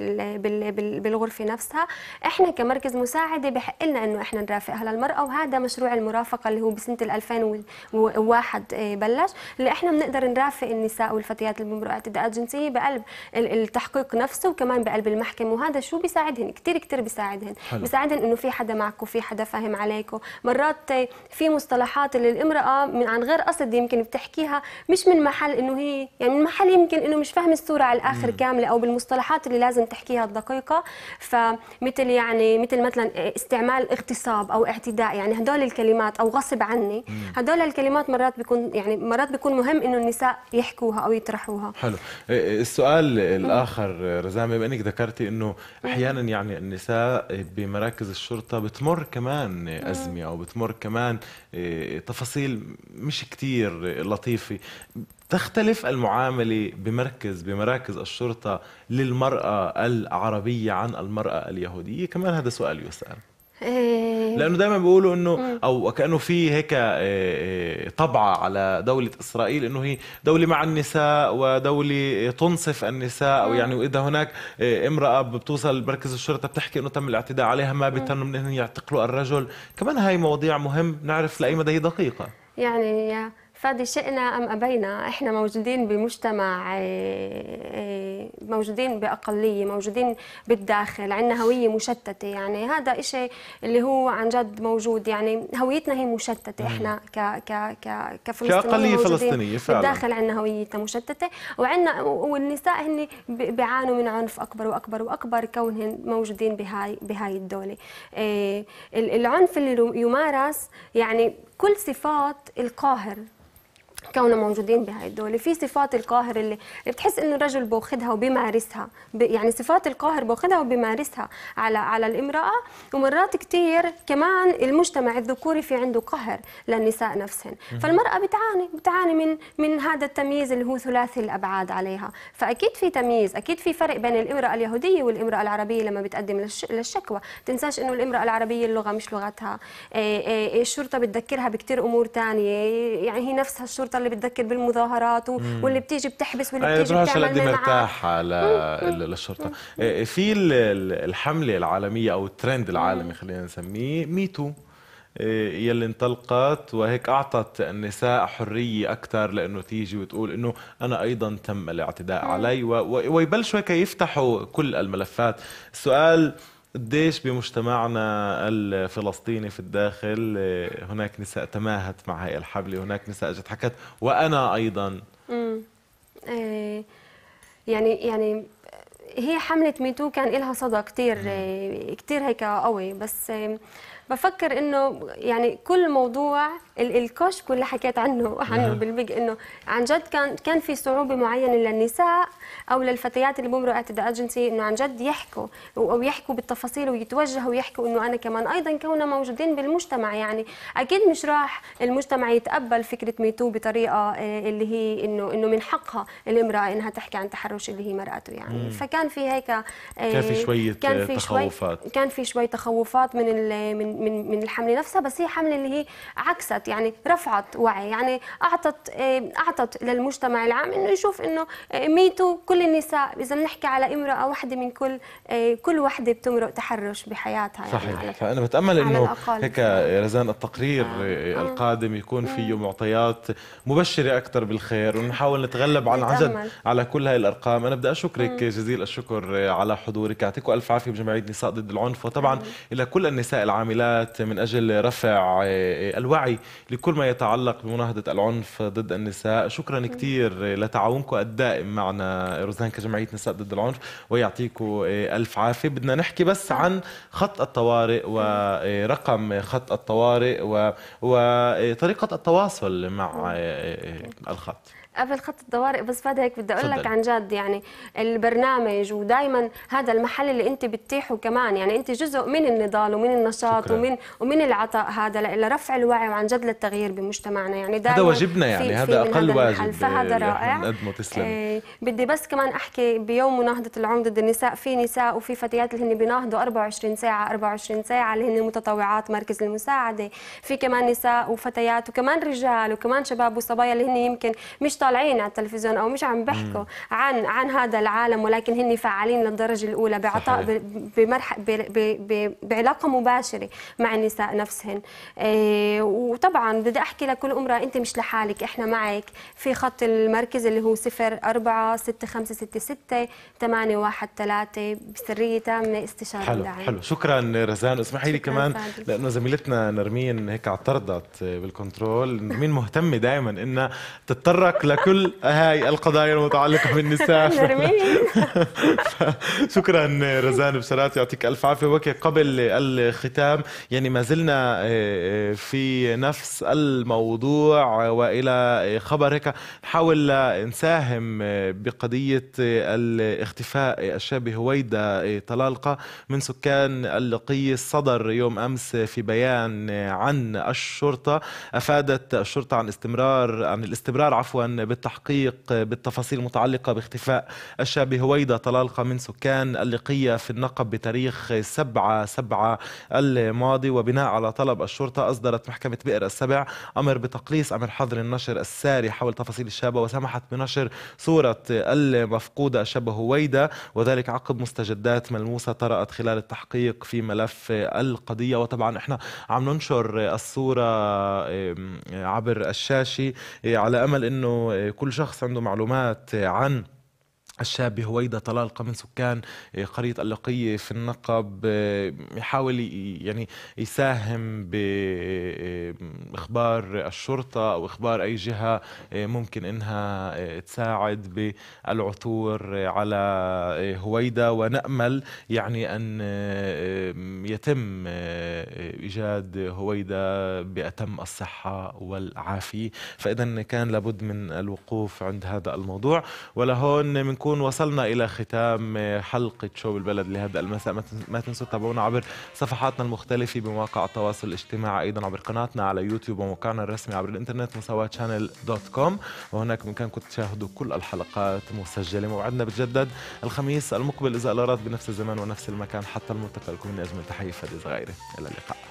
[SPEAKER 3] بالغرفه نفسها احنا كمركز مساعده بحق لنا انه احنا نرافقها للمراه وهذا مشروع المرافقه اللي هو بسنه 2001 آه، بلش اللي احنا بنقدر نرافق النساء والفتيات اللي بمرأة اعتداءات جنسيه بقلب التحقيق نفسه وكمان بقلب المحكمه وهذا شو بيساعدهن كثير كثير بيساعدهن حلو. بيساعدهم انه في حدا معكم في حدا فاهم عليكم مرات في مصطلحات اللي الامراه من عن غير قصد يمكن بتحكيها مش من محل انه هي يعني من محل يمكن انه مش فاهم الصوره على الاخر مم. كامله او بالمصطلحات اللي لازم تحكيها الدقيقه فمثل يعني مثل مثلا استعمال اغتصاب او اعتداء يعني هدول الكلمات او غصب عني هدول الكلمات مرات بيكون يعني مرات بيكون مهم انه النساء يحكوها او يطرحوها
[SPEAKER 1] حلو إيه، إيه، السؤال الاخر رزامه بما انك ذكرتي انه احيانا يعني النساء بمراكز الشرطة بتمر كمان أزمة أو بتمر كمان آه، تفاصيل مش كتير لطيفة تختلف المعاملة بمركز بمراكز الشرطة للمرأة العربية عن المرأة اليهودية كمان هذا سؤال يسأل
[SPEAKER 2] إيه. لانه
[SPEAKER 1] دايما بيقولوا انه او كانه في هيك إيه، إيه، طبعه على دوله اسرائيل انه هي دوله مع النساء ودوله تنصف النساء او يعني واذا هناك امراه بتوصل مركز الشرطه بتحكي انه تم الاعتداء عليها ما بيتم من يعتقلوا الرجل كمان هاي مواضيع مهم نعرف لاي مدى هي دقيقه
[SPEAKER 3] يعني فادي شئنا أم أبينا إحنا موجودين بمجتمع آه، آه، موجودين بأقلية موجودين بالداخل عندنا هوية مشتتة يعني هذا شيء اللي هو عن جد موجود يعني هويتنا هي مشتتة إحنا ك ك ك كفلسطينيين كأقلية فلسطينية فعلا بالداخل عندنا هويتنا مشتتة وعندنا والنساء هن بيعانوا من عنف أكبر وأكبر وأكبر كونهن موجودين بهاي بهاي الدولة آه، العنف اللي يمارس يعني كل صفات القاهر كونه موجودين بهاي الدولة في صفات القاهر اللي بتحس انه الرجل باخذها وبيمارسها يعني صفات القاهر باخذها وبيمارسها على على الامرأة ومرات كثير كمان المجتمع الذكوري في عنده قهر للنساء نفسهن فالمرأة بتعاني بتعاني من من هذا التمييز اللي هو ثلاثي الابعاد عليها فاكيد في تمييز اكيد في فرق بين الامرأة اليهودية والامرأة العربية لما بتقدم للشكوى تنساش انه الامرأة العربية اللغة مش لغتها إيه- إيه- إيه الشرطة بتذكرها بكثير امور ثانيه يعني هي نفسها الشرطة السلطه اللي بتذكر بالمظاهرات واللي بتيجي بتحبس واللي آه، بتيجي بتعمل منعه مرتاح
[SPEAKER 1] على للشرطه آه، في الحمله العالميه او الترند العالمي خلينا نسميه ميتو آه، يلي انطلقت وهيك اعطت النساء حريه اكثر لانه تيجي وتقول انه انا ايضا تم الاعتداء علي ويبلشوا هيك يفتحوا كل الملفات السؤال قديش بمجتمعنا الفلسطيني في الداخل آه، هناك نساء تماهت مع هاي الحبل هناك نساء اجت حكت وأنا أيضا
[SPEAKER 3] إيه يعني يعني هي حملة ميتو كان لها صدى كثير آه، كثير هيك قوي بس إيه بفكر انه يعني كل موضوع الكشك واللي حكيت عنه عنه نعم. بالبيج انه عن جد كان كان في صعوبه معينه للنساء او للفتيات اللي بمروا اعتداء اجنسي انه عن جد يحكوا او يحكوا بالتفاصيل ويتوجهوا ويحكوا انه انا كمان ايضا كوننا موجودين بالمجتمع يعني اكيد مش راح المجتمع يتقبل فكره ميتو بطريقه آه، اللي هي انه انه من حقها الامراه انها تحكي عن تحرش اللي هي مرأته يعني مم. فكان في هيك آه، كان في شويه كان في تخوفات شوي كان في شوي تخوفات من من من من الحمله نفسها بس هي حمله اللي هي عكست يعني رفعت وعي يعني اعطت آه، اعطت للمجتمع العام انه يشوف انه آه، ميتوا كل النساء اذا بنحكي على امراه واحده من كل آه، كل وحده بتمرق تحرش بحياتها يعني صحيح يعني
[SPEAKER 1] فانا بتامل انه هيك رزان التقرير آه. القادم يكون فيه معطيات مبشره اكثر بالخير ونحاول نتغلب عن عن على كل هاي الارقام انا بدي اشكرك جزيل الشكر على حضورك يعطيكم الف عافيه بجمعيه نساء ضد العنف وطبعا الى كل النساء العاملات الحملات من اجل رفع آه، الوعي لكل ما يتعلق بمناهضه العنف ضد النساء، شكرا كثير لتعاونكم الدائم معنا روزان كجمعيه نساء ضد العنف ويعطيكم آه، الف عافيه، بدنا نحكي بس نعم. عن خط الطوارئ ورقم آه، خط الطوارئ وطريقه التواصل مع طيب. الخط.
[SPEAKER 3] قبل خط الطوارئ بس فادي هيك بدي اقول لك عن جد يعني البرنامج ودائما هذا المحل اللي انت بتتيحه كمان يعني انت جزء من النضال ومن النشاط شكرا. ومن ومن العطاء هذا لرفع الوعي وعن جد للتغيير بمجتمعنا يعني دائما هذا واجبنا يعني في هذا اقل واجب فهذا يعني رائع إيه، بدي بس كمان احكي بيوم مناهضه العمر ضد النساء في نساء وفي فتيات اللي هن بيناهضوا 24 ساعه 24 ساعه اللي هن متطوعات مركز المساعده في كمان نساء وفتيات وكمان رجال وكمان شباب وصبايا اللي هن يمكن مش طالعين على التلفزيون او مش عم بحكوا عن عن هذا العالم ولكن هن فعالين للدرجه الاولى بعطاء بمرحله بعلاقه مباشره مع النساء نفسهن إيه، وطبعا بدي احكي لكل امراه انت مش لحالك احنا معك في خط المركز اللي هو 0 4 6 5 6 6 8 1 3 بسريه تامه استشاره حلو الدعم. حلو
[SPEAKER 1] شكرا رزان اسمحي لي كمان لانه زميلتنا نرمين هيك اعترضت بالكنترول نرمين مهتمه دائما انها تتطرق لكل كل هاي القضايا المتعلقة بالنساء (laughs) (laughs) شكرا رزان بشرات يعطيك ألف عافية وكي قبل الختام يعني ما زلنا آه، آه، في نفس الموضوع وإلى خبر هيك نحاول نساهم آه، بقضية الاختفاء الشاب هويدا طلالقة من سكان اللقيس صدر يوم أمس في بيان عن الشرطة أفادت الشرطة عن استمرار عن الاستمرار عفوا بالتحقيق بالتفاصيل المتعلقة باختفاء الشاب هويدا طلالقة من سكان اللقية في النقب بتاريخ 7 7 الماضي وبناء على طلب الشرطة أصدرت محكمة بئر السبع أمر بتقليص أمر حظر النشر الساري حول تفاصيل الشابة وسمحت بنشر صورة المفقودة الشابة هويدا وذلك عقب مستجدات ملموسة طرأت خلال التحقيق في ملف القضية وطبعا احنا عم ننشر الصورة عبر الشاشة على أمل أنه كل شخص عنده معلومات عن الشاب بهويدا طلال من سكان آه، قرية اللقية في النقب آه، يحاول يعني يساهم بإخبار آه، الشرطة أو إخبار أي جهة ممكن إنها تساعد بالعثور على هويدا ونأمل يعني أن يتم إيجاد هويدا بأتم الصحة والعافية فإذا كان لابد من الوقوف عند هذا الموضوع ولهون من نكون وصلنا إلى ختام آه، حلقة شو البلد لهذا المساء ما تنسوا تتابعونا عبر صفحاتنا المختلفة بمواقع التواصل الاجتماعي أيضا عبر قناتنا على يوتيوب وموقعنا الرسمي عبر الإنترنت مساواة شانل دوت كوم وهناك بإمكانكم تشاهدوا كل الحلقات مسجلة موعدنا بتجدد الخميس المقبل إذا الله بنفس الزمان ونفس المكان حتى الملتقى لكم من أجمل تحية فادي صغيرة إلى اللقاء